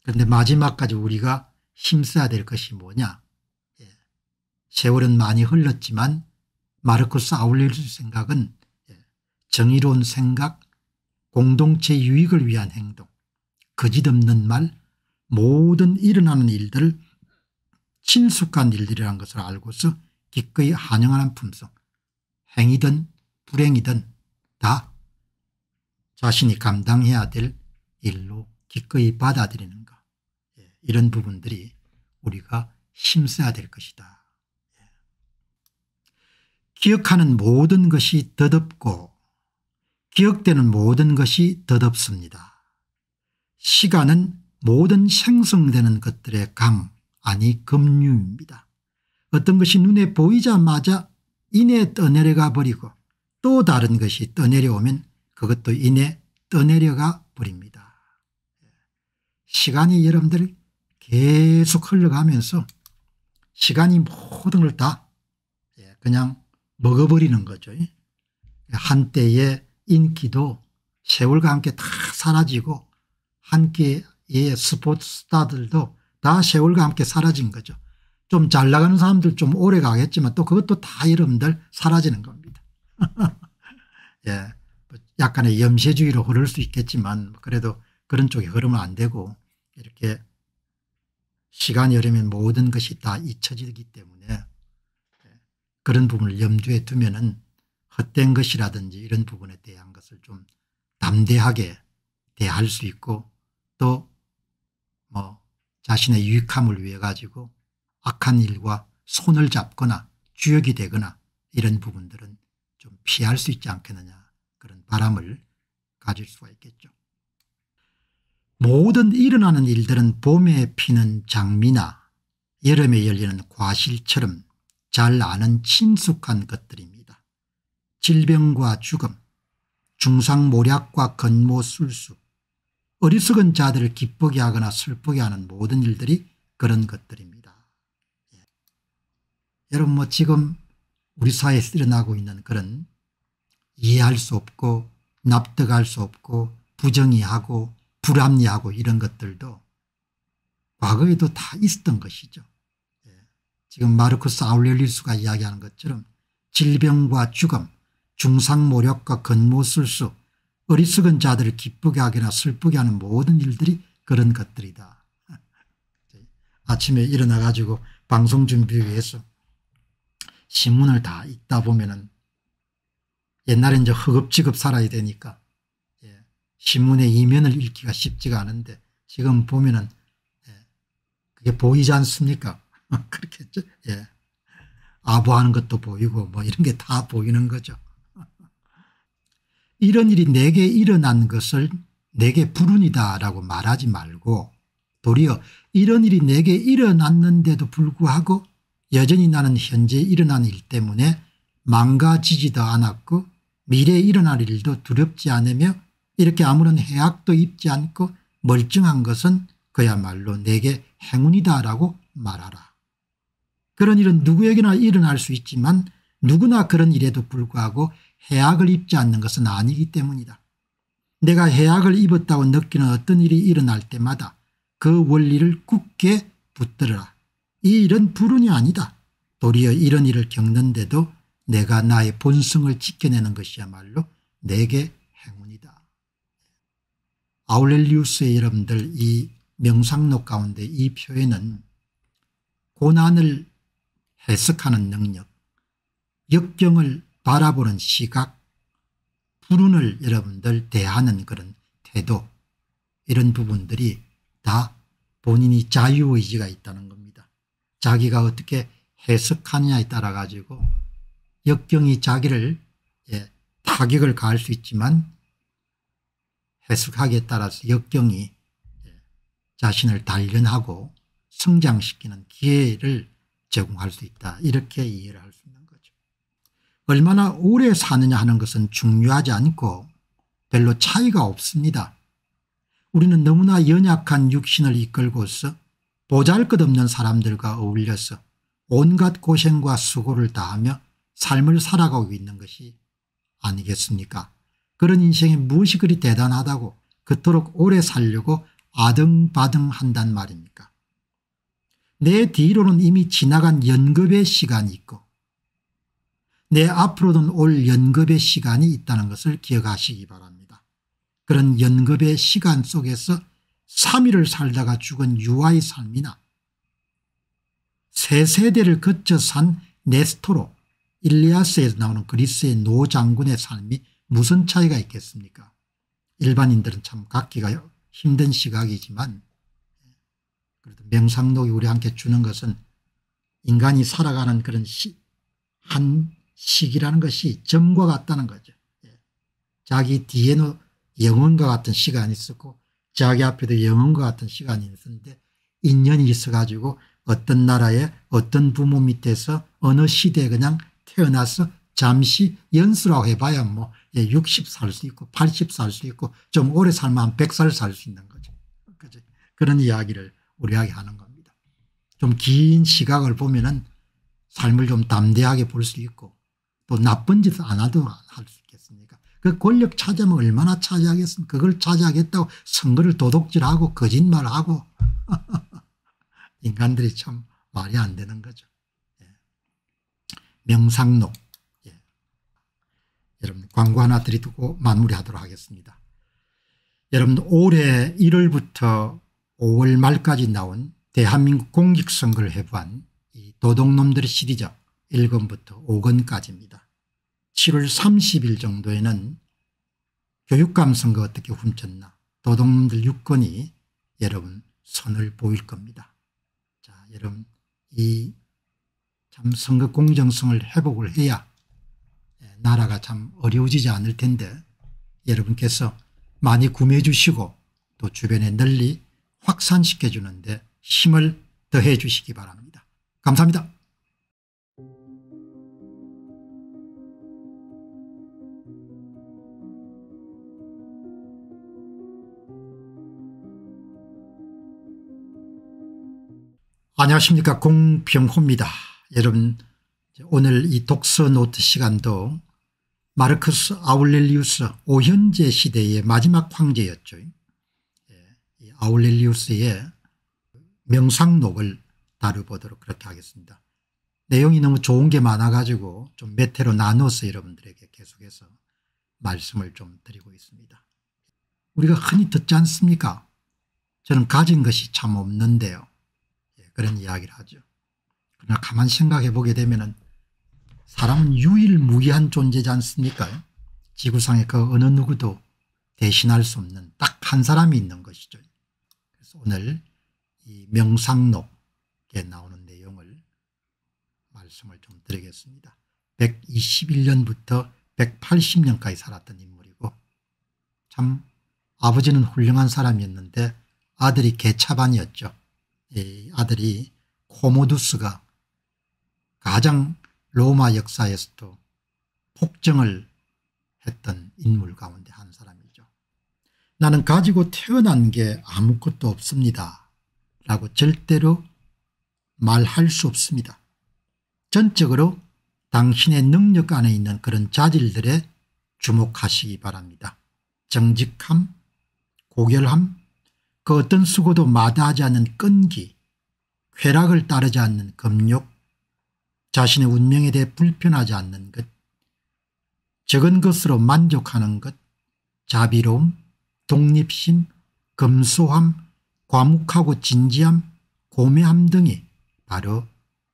Speaker 1: 그런데 마지막까지 우리가 힘써야 될 것이 뭐냐. 예, 세월은 많이 흘렀지만 마르코스 아울리우스 생각은 예, 정의로운 생각, 공동체 유익을 위한 행동, 거짓없는 말, 모든 일어나는 일들을 친숙한 일들이라는 것을 알고서 기꺼이 환영하는 품성 행이든 불행이든 다 자신이 감당해야 될 일로 기꺼이 받아들이는 것 예, 이런 부분들이 우리가 힘써야 될 것이다. 예. 기억하는 모든 것이 더덥고 기억되는 모든 것이 더덥습니다 시간은 모든 생성되는 것들의 강 아니 급류입니다. 어떤 것이 눈에 보이자마자 이내 떠내려가 버리고 또 다른 것이 떠내려오면 그것도 이내 떠내려가 버립니다. 시간이 여러분들 계속 흘러가면서 시간이 모든 걸다 예, 그냥 먹어버리는 거죠. 한때의 인기도 세월과 함께 다 사라지고 한끼 예, 스포츠스타들도 다 세월과 함께 사라진 거죠. 좀 잘 나가는 사람들 좀 오래 가겠지만 또 그것도 다 여러분들 사라지는 겁니다. [LAUGHS] 예, 뭐 약간의 염세주의로 흐를 수 있겠지만 그래도 그런 쪽에 흐르면 안 되고 이렇게 시간이 흐르면 모든 것이 다 잊혀지기 때문에 예, 그런 부분을 염두에 두면은 헛된 것이라든지 이런 부분에 대한 것을 좀 담대하게 대할 수 있고 또뭐 자신의 유익함을 위해 가지고 악한 일과 손을 잡거나 주역이 되거나 이런 부분들은 좀 피할 수 있지 않겠느냐 그런 바람을 가질 수가 있겠죠. 모든 일어나는 일들은 봄에 피는 장미나 여름에 열리는 과실처럼 잘 아는 친숙한 것들입니다. 질병과 죽음, 중상모략과 건모술수, 어리석은 자들을 기쁘게 하거나 슬프게 하는 모든 일들이 그런 것들입니다. 예. 여러분 뭐 지금 우리 사회에서 일어나고 있는 그런 이해할 수 없고 납득할 수 없고 부정이하고 불합리하고 이런 것들도 과거에도 다 있었던 것이죠. 예. 지금 마르쿠스 아울렐리스가 이야기하는 것처럼 질병과 죽음, 중상모략과 근무술수, 어리석은 자들을 기쁘게 하거나 슬프게 하는 모든 일들이 그런 것들이다. [LAUGHS] 아침에 일어나 가지고 방송 준비 위해서 신문을 다 읽다 보면은 옛날에 이제 허겁지겁 살아야 되니까 예. 신문의 이면을 읽기가 쉽지가 않은데 지금 보면은 예. 그게 보이지 않습니까? [LAUGHS] 그렇겠죠. 예. 아부하는 것도 보이고 뭐 이런 게 다 보이는 거죠. 이런 일이 내게 일어난 것을 내게 불운이다라고 말하지 말고 도리어 이런 일이 내게 일어났는데도 불구하고 여전히 나는 현재 일어난 일 때문에 망가지지도 않았고 미래에 일어날 일도 두렵지 않으며 이렇게 아무런 해악도 입지 않고 멀쩡한 것은 그야말로 내게 행운이다라고 말하라. 그런 일은 누구에게나 일어날 수 있지만 누구나 그런 일에도 불구하고 해악을 입지 않는 것은 아니기 때문이다. 내가 해악을 입었다고 느끼는 어떤 일이 일어날 때마다 그 원리를 굳게 붙들어라. 이 일은 불운이 아니다. 도리어 이런 일을 겪는데도 내가 나의 본성을 지켜내는 것이야말로 내게 행운이다. 아울렐리우스의 여러분들 이 명상록 가운데 이 표에는 고난을 해석하는 능력, 역경을 바라보는 시각, 불운을 여러분들 대하는 그런 태도 이런 부분들이 다 본인이 자유의지가 있다는 겁니다. 자기가 어떻게 해석하느냐에 따라 가지고 역경이 자기를 예, 타격을 가할 수 있지만 해석하기에 따라서 역경이 예, 자신을 단련하고 성장시키는 기회를 제공할 수 있다. 이렇게 이해를 할 수 있습니다. 얼마나 오래 사느냐 하는 것은 중요하지 않고 별로 차이가 없습니다. 우리는 너무나 연약한 육신을 이끌고서 보잘것없는 사람들과 어울려서 온갖 고생과 수고를 다하며 삶을 살아가고 있는 것이 아니겠습니까 그런 인생이 무엇이 그리 대단하다고 그토록 오래 살려고 아등바등 한단 말입니까 내 뒤로는 이미 지나간 연급의 시간이 있고 내 앞으로는 올 연급의 시간이 있다는 것을 기억하시기 바랍니다. 그런 연급의 시간 속에서 3일을 살다가 죽은 유아의 삶이나 세 세대를 거쳐 산 네스토로 일리아스에서 나오는 그리스의 노 장군의 삶이 무슨 차이가 있겠습니까? 일반인들은 참 갖기가 힘든 시각이지만 그래도 명상록이 우리한테 주는 것은 인간이 살아가는 그런 시, 한 식이라는 것이 점과 같다는 거죠. 예. 자기 뒤에는 영혼과 같은 시간이 있었고 자기 앞에도 영혼과 같은 시간이 있었는데 인연이 있어가지고 어떤 나라에 어떤 부모 밑에서 어느 시대에 그냥 태어나서 잠시 연수라고 해봐야 뭐60 살수 예, 있고 80 살 수 있고 좀 오래 살면 100살 살 수 있는 거죠. 그죠? 그런 이야기를 우리에게 하는 겁니다. 좀 긴 시각을 보면은 삶을 좀 담대하게 볼 수 있고 또 뭐 나쁜 짓을 안 하도록 할수 있겠습니까 그 권력 차지하면 얼마나 차지하겠습니까 그걸 차지하겠다고 선거를 도둑질하고 거짓말하고 [LAUGHS] 인간들이 참 말이 안 되는 거죠 예. 명상록 예. 여러분 광고 하나 들이고 마무리하도록 하겠습니다 여러분 올해 1월부터 5월 말까지 나온 대한민국 공직선거를 해부한 이 도둑놈들의 시리즈 1권부터 5권까지입니다. 7월 30일 정도에는 교육감 선거 어떻게 훔쳤나 도둑놈들 유권이 여러분 선을 보일 겁니다. 자 여러분 이 참 선거 공정성을 회복을 해야 예, 나라가 참 어려워지지 않을 텐데 여러분께서 많이 구매해 주시고 또 주변에 널리 확산시켜 주는데 힘을 더해 주시기 바랍니다. 감사합니다. 안녕하십니까 공병호입니다. 여러분 오늘 이 독서 노트 시간도 마르크스 아울렐리우스 오현제 시대의 마지막 황제였죠. 예, 아울렐리우스의 명상록을 다뤄보도록 그렇게 하겠습니다. 내용이 너무 좋은 게 많아가지고 좀몇 회로 나눠서 여러분들에게 계속해서 말씀을 좀 드리고 있습니다. 우리가 흔히 듣지 않습니까? 저는 가진 것이 참 없는데요. 그런 이야기를 하죠. 그러나 가만 생각해 보게 되면 사람은 유일무이한 존재지 않습니까 지구상에 그 어느 누구도 대신할 수 없는 딱 한 사람이 있는 것이죠. 그래서 오늘 이 명상록에 나오는 내용을 말씀을 좀 드리겠습니다. 121년부터 180년까지 살았던 인물이고 참 아버지는 훌륭한 사람이었는데 아들이 개차반이었죠. 이 아들이 코모두스가 가장 로마 역사에서도 폭정을 했던 인물 가운데 한 사람이죠. 나는 가지고 태어난 게 아무것도 없습니다. 라고 절대로 말할 수 없습니다. 전적으로 당신의 능력 안에 있는 그런 자질들에 주목하시기 바랍니다. 정직함, 고결함, 그 어떤 수고도 마다하지 않는 끈기, 쾌락을 따르지 않는 금욕, 자신의 운명에 대해 불편하지 않는 것, 적은 것으로 만족하는 것, 자비로움, 독립심, 검소함, 과묵하고 진지함, 고매함 등이 바로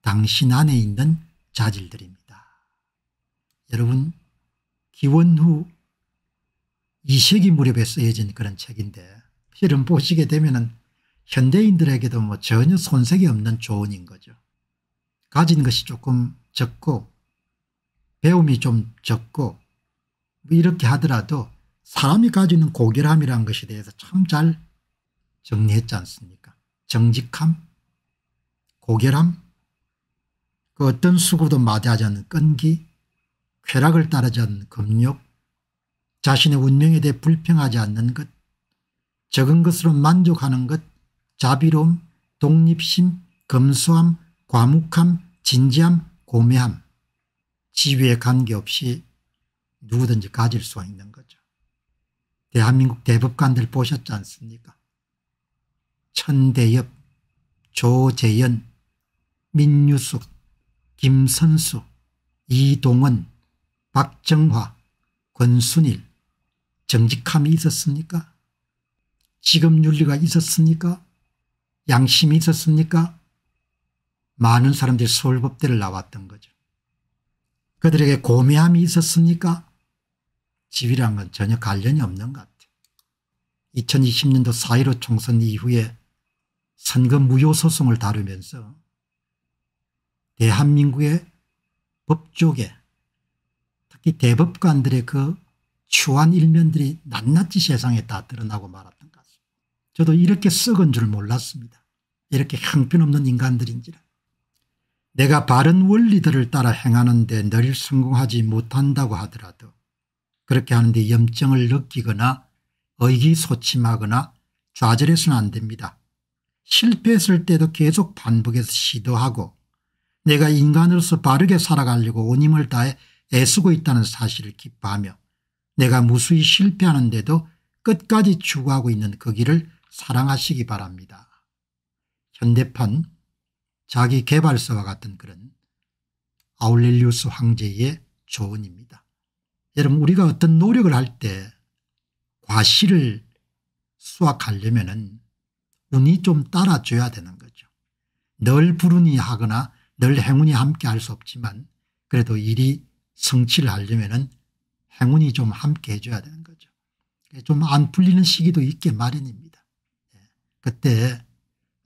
Speaker 1: 당신 안에 있는 자질들입니다. 여러분 기원후 2세기 무렵에 쓰여진 그런 책인데 이런 보시게 되면은 현대인들에게도 뭐 전혀 손색이 없는 조언인 거죠. 가진 것이 조금 적고 배움이 좀 적고 뭐 이렇게 하더라도 사람이 가지는 고결함이라는 것에 대해서 참 잘 정리했지 않습니까 정직함 고결함 그 어떤 수구도 마다하지 않는 끈기 쾌락을 따르지 않는 급욕 자신의 운명에 대해 불평하지 않는 것 적은 것으로 만족하는 것, 자비로움, 독립심, 검소함, 과묵함, 진지함, 고매함, 지위에 관계없이 누구든지 가질 수가 있는 거죠. 대한민국 대법관들 보셨지 않습니까? 천대엽, 조재연, 민유숙, 김선수, 이동원, 박정화, 권순일 정직함이 있었습니까? 지금 윤리가 있었습니까? 양심이 있었습니까? 많은 사람들이 서울법대를 나왔던 거죠. 그들에게 고매함이 있었습니까? 집이란 건 전혀 관련이 없는 것 같아요. 2020년도 4.15 총선 이후에 선거 무효 소송을 다루면서 대한민국의 법조계 특히 대법관들의 그 추한 일면들이 낱낱이 세상에 다 드러나고 말았던 것 저도 이렇게 썩은 줄 몰랐습니다. 이렇게 형편없는 인간들인지라. 내가 바른 원리들을 따라 행하는데 늘 성공하지 못한다고 하더라도 그렇게 하는데 염증을 느끼거나 의기소침하거나 좌절해서는 안 됩니다. 실패했을 때도 계속 반복해서 시도하고 내가 인간으로서 바르게 살아가려고 온 힘을 다해 애쓰고 있다는 사실을 기뻐하며 내가 무수히 실패하는데도 끝까지 추구하고 있는 그 길을 사랑하시기 바랍니다. 현대판 자기 개발서와 같은 글은 아울렐리우스 황제의 조언입니다. 여러분 우리가 어떤 노력을 할 때 과실을 수확하려면 운이 좀 따라줘야 되는 거죠. 늘 불운이 하거나 늘 행운이 함께 할 수 없지만 그래도 일이 성취를 하려면 행운이 좀 함께 해줘야 되는 거죠. 좀 안 풀리는 시기도 있게 마련입니다. 그때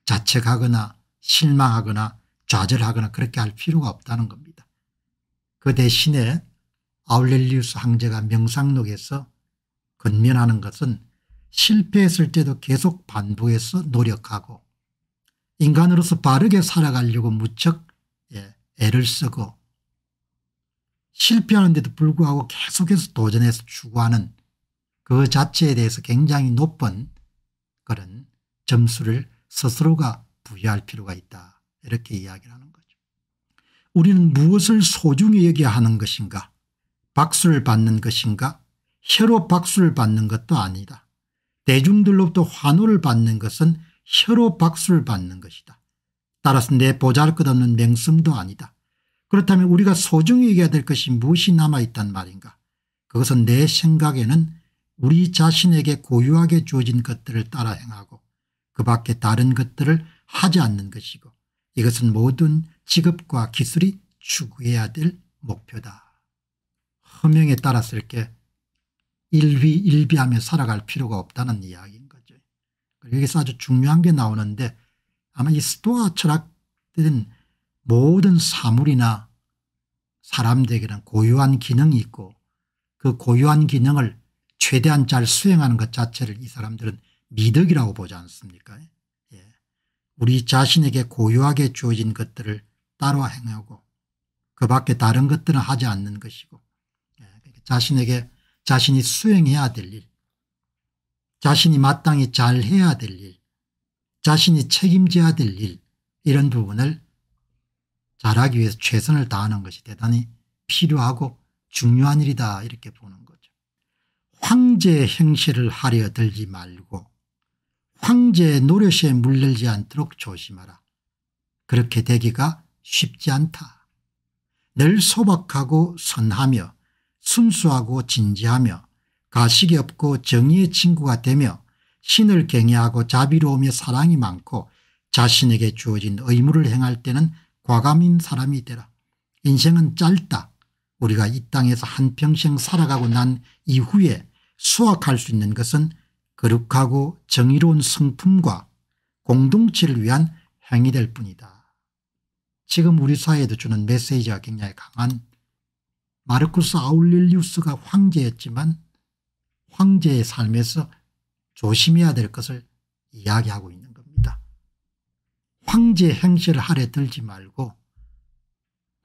Speaker 1: 자책하거나 실망하거나 좌절하거나 그렇게 할 필요가 없다는 겁니다. 그 대신에 아울렐리우스 황제가 명상록에서 근면하는 것은 실패했을 때도 계속 반복해서 노력하고 인간으로서 바르게 살아가려고 무척 예, 애를 쓰고 실패하는데도 불구하고 계속해서 도전해서 추구하는 그 자체에 대해서 굉장히 높은 점수를 스스로가 부여할 필요가 있다 이렇게 이야기를 하는 거죠. 우리는 무엇을 소중히 여겨야 하는 것인가 박수를 받는 것인가 혀로 박수를 받는 것도 아니다. 대중들로부터 환호를 받는 것은 혀로 박수를 받는 것이다. 따라서 내 보잘것없는 명성도 아니다. 그렇다면 우리가 소중히 얘기해야 될 것이 무엇이 남아있단 말인가 그것은 내 생각에는 우리 자신에게 고유하게 주어진 것들을 따라 행하고 그 밖에 다른 것들을 하지 않는 것이고 이것은 모든 직업과 기술이 추구해야 될 목표다. 허명에 따라 쓸게 일비일비하며 살아갈 필요가 없다는 이야기인 거죠. 여기서 아주 중요한 게 나오는데 아마 이 스토아 철학들은 모든 사물이나 사람들에게는 고유한 기능이 있고 그 고유한 기능을 최대한 잘 수행하는 것 자체를 이 사람들은 미덕이라고 보지 않습니까 예. 우리 자신에게 고유하게 주어진 것들을 따로 행하고 그 밖에 다른 것들은 하지 않는 것이고 예. 그러니까 자신에게 자신이 수행해야 될 일, 자신이 마땅히 잘해야 될 일, 자신이 책임져야 될 일, 이런 부분을 잘하기 위해서 최선을 다하는 것이 대단히 필요하고 중요한 일이다 이렇게 보는 거죠. 황제 행실을 하려 들지 말고 황제 의 노릇에 물들지 않도록 조심하라. 그렇게 되기가 쉽지 않다. 늘 소박하고 선하며 순수하고 진지하며 가식이 없고 정의의 친구가 되며 신을 경외하고 자비로움에 사랑이 많고 자신에게 주어진 의무를 행할 때는 과감인 사람이 되라. 인생은 짧다. 우리가 이 땅에서 한평생 살아가고 난 이후에 수확할 수 있는 것은 거룩하고 정의로운 성품과 공동체를 위한 행위 될 뿐이다. 지금 우리 사회에도 주는 메시지가 굉장히 강한 마르쿠스 아울릴리우스가 황제였지만 황제의 삶에서 조심해야 될 것을 이야기하고 있는 겁니다. 황제 행실을 하려 들지 말고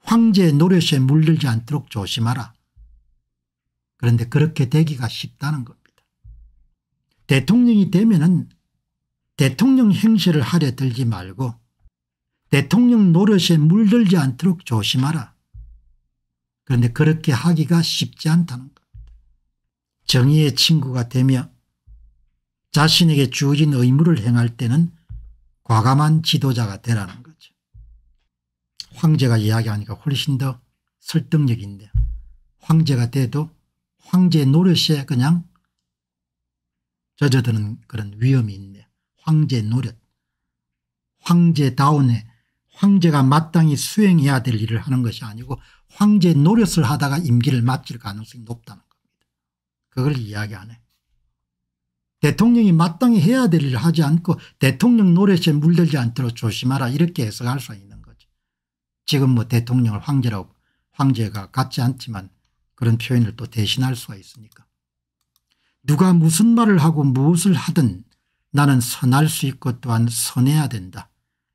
Speaker 1: 황제의 노릇에 물들지 않도록 조심하라. 그런데 그렇게 되기가 쉽다는 것. 대통령이 되면은 대통령 행세를 하려 들지 말고 대통령 노릇에 물들지 않도록 조심하라. 그런데 그렇게 하기가 쉽지 않다는 겁니다. 정의의 친구가 되며 자신에게 주어진 의무를 행할 때는 과감한 지도자가 되라는 거죠. 황제가 이야기하니까 훨씬 더 설득력인데 황제가 돼도 황제 의 노릇에 그냥 젖어드는 그런 위험이 있네. 황제 노력 황제다운의 황제가 마땅히 수행해야 될 일을 하는 것이 아니고 황제 노릇을 하다가 임기를 마칠 가능성이 높다는 겁니다. 그걸 이야기 안 해. 대통령이 마땅히 해야 될 일을 하지 않고 대통령 노릇에 물들지 않도록 조심하라 이렇게 해석할 수 있는 거죠. 지금 뭐 대통령을 황제라고 황제가 같지 않지만 그런 표현을 또 대신할 수가 있으니까. 누가 무슨 말을 하고 무엇을 하든 나는 선할 수 있고 또한 선해야 된다.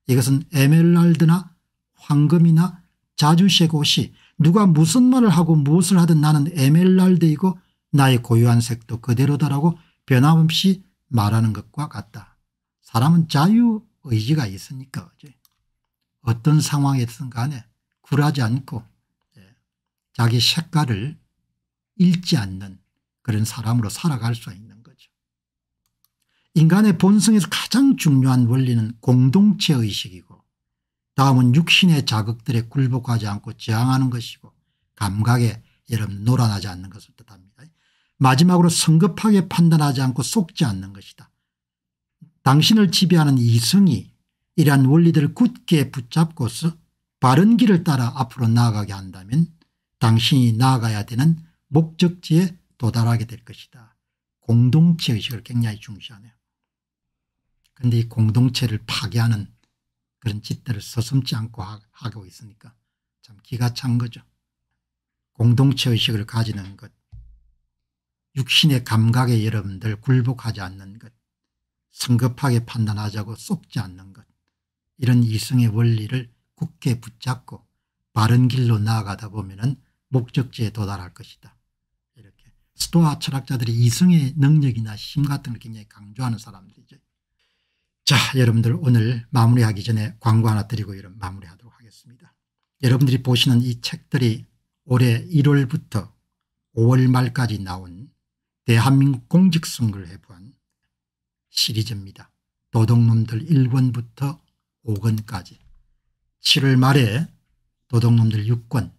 Speaker 1: 이것은 에메랄드나 황금이나 자주색 옷이 누가 무슨 말을 하고 무엇을 하든 나는 에메랄드이고 나의 고유한 색도 그대로다라고 변함없이 말하는 것과 같다. 사람은 자유의지가 있으니까 어떤 상황에든 간에 굴하지 않고 예, 자기 색깔을 잃지 않는 그런 사람으로 살아갈 수 있는 거죠. 인간의 본성에서 가장 중요한 원리는 공동체 의식이고 다음은 육신의 자극들에 굴복하지 않고 저항하는 것이고 감각에 여러분 놀아나지 않는 것을 뜻합니다. 마지막으로 성급하게 판단하지 않고 속지 않는 것이다. 당신을 지배하는 이성이 이러한 원리들을 굳게 붙잡고서 바른 길을 따라 앞으로 나아가게 한다면 당신이 나아가야 되는 목적지에 도달하게 될 것이다. 공동체 의식을 굉장히 중시하네요. 그런데 이 공동체를 파괴하는 그런 짓들을 서슴지 않고 하고 있으니까 참 기가 찬 거죠. 공동체 의식을 가지는 것, 육신의 감각에 여러분들 굴복하지 않는 것, 성급하게 판단하자고 쏟지 않는 것, 이런 이성의 원리를 굳게 붙잡고 바른 길로 나아가다 보면 은 목적지에 도달할 것이다. 스토아 철학자들이 이성의 능력이나 힘 같은 걸 굉장히 강조하는 사람들이죠. 자 여러분들 오늘 마무리하기 전에 광고 하나 드리고 이런 마무리하도록 하겠습니다. 여러분들이 보시는 이 책들이 올해 1월부터 5월 말까지 나온 대한민국 공직선거를 해부한 시리즈입니다. 도덕놈들 1권부터 5권까지 7월 말에 도덕놈들 6권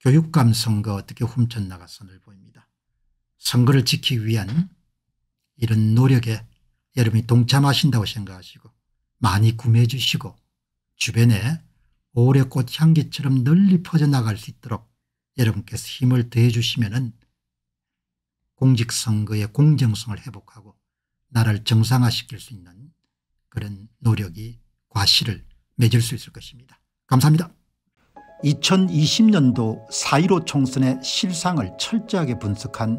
Speaker 1: 교육감 선거 어떻게 훔쳤나가 선을 보입니다. 선거를 지키기 위한 이런 노력에 여러분이 동참하신다고 생각하시고 많이 구매해 주시고 주변에 오래꽃 향기처럼 널리 퍼져나갈 수 있도록 여러분께서 힘을 더해 주시면 은 공직선거의 공정성을 회복하고 나라를 정상화시킬 수 있는 그런 노력이 과실을 맺을 수 있을 것입니다. 감사합니다. 2020년도 4.15 총선의 실상을 철저하게 분석한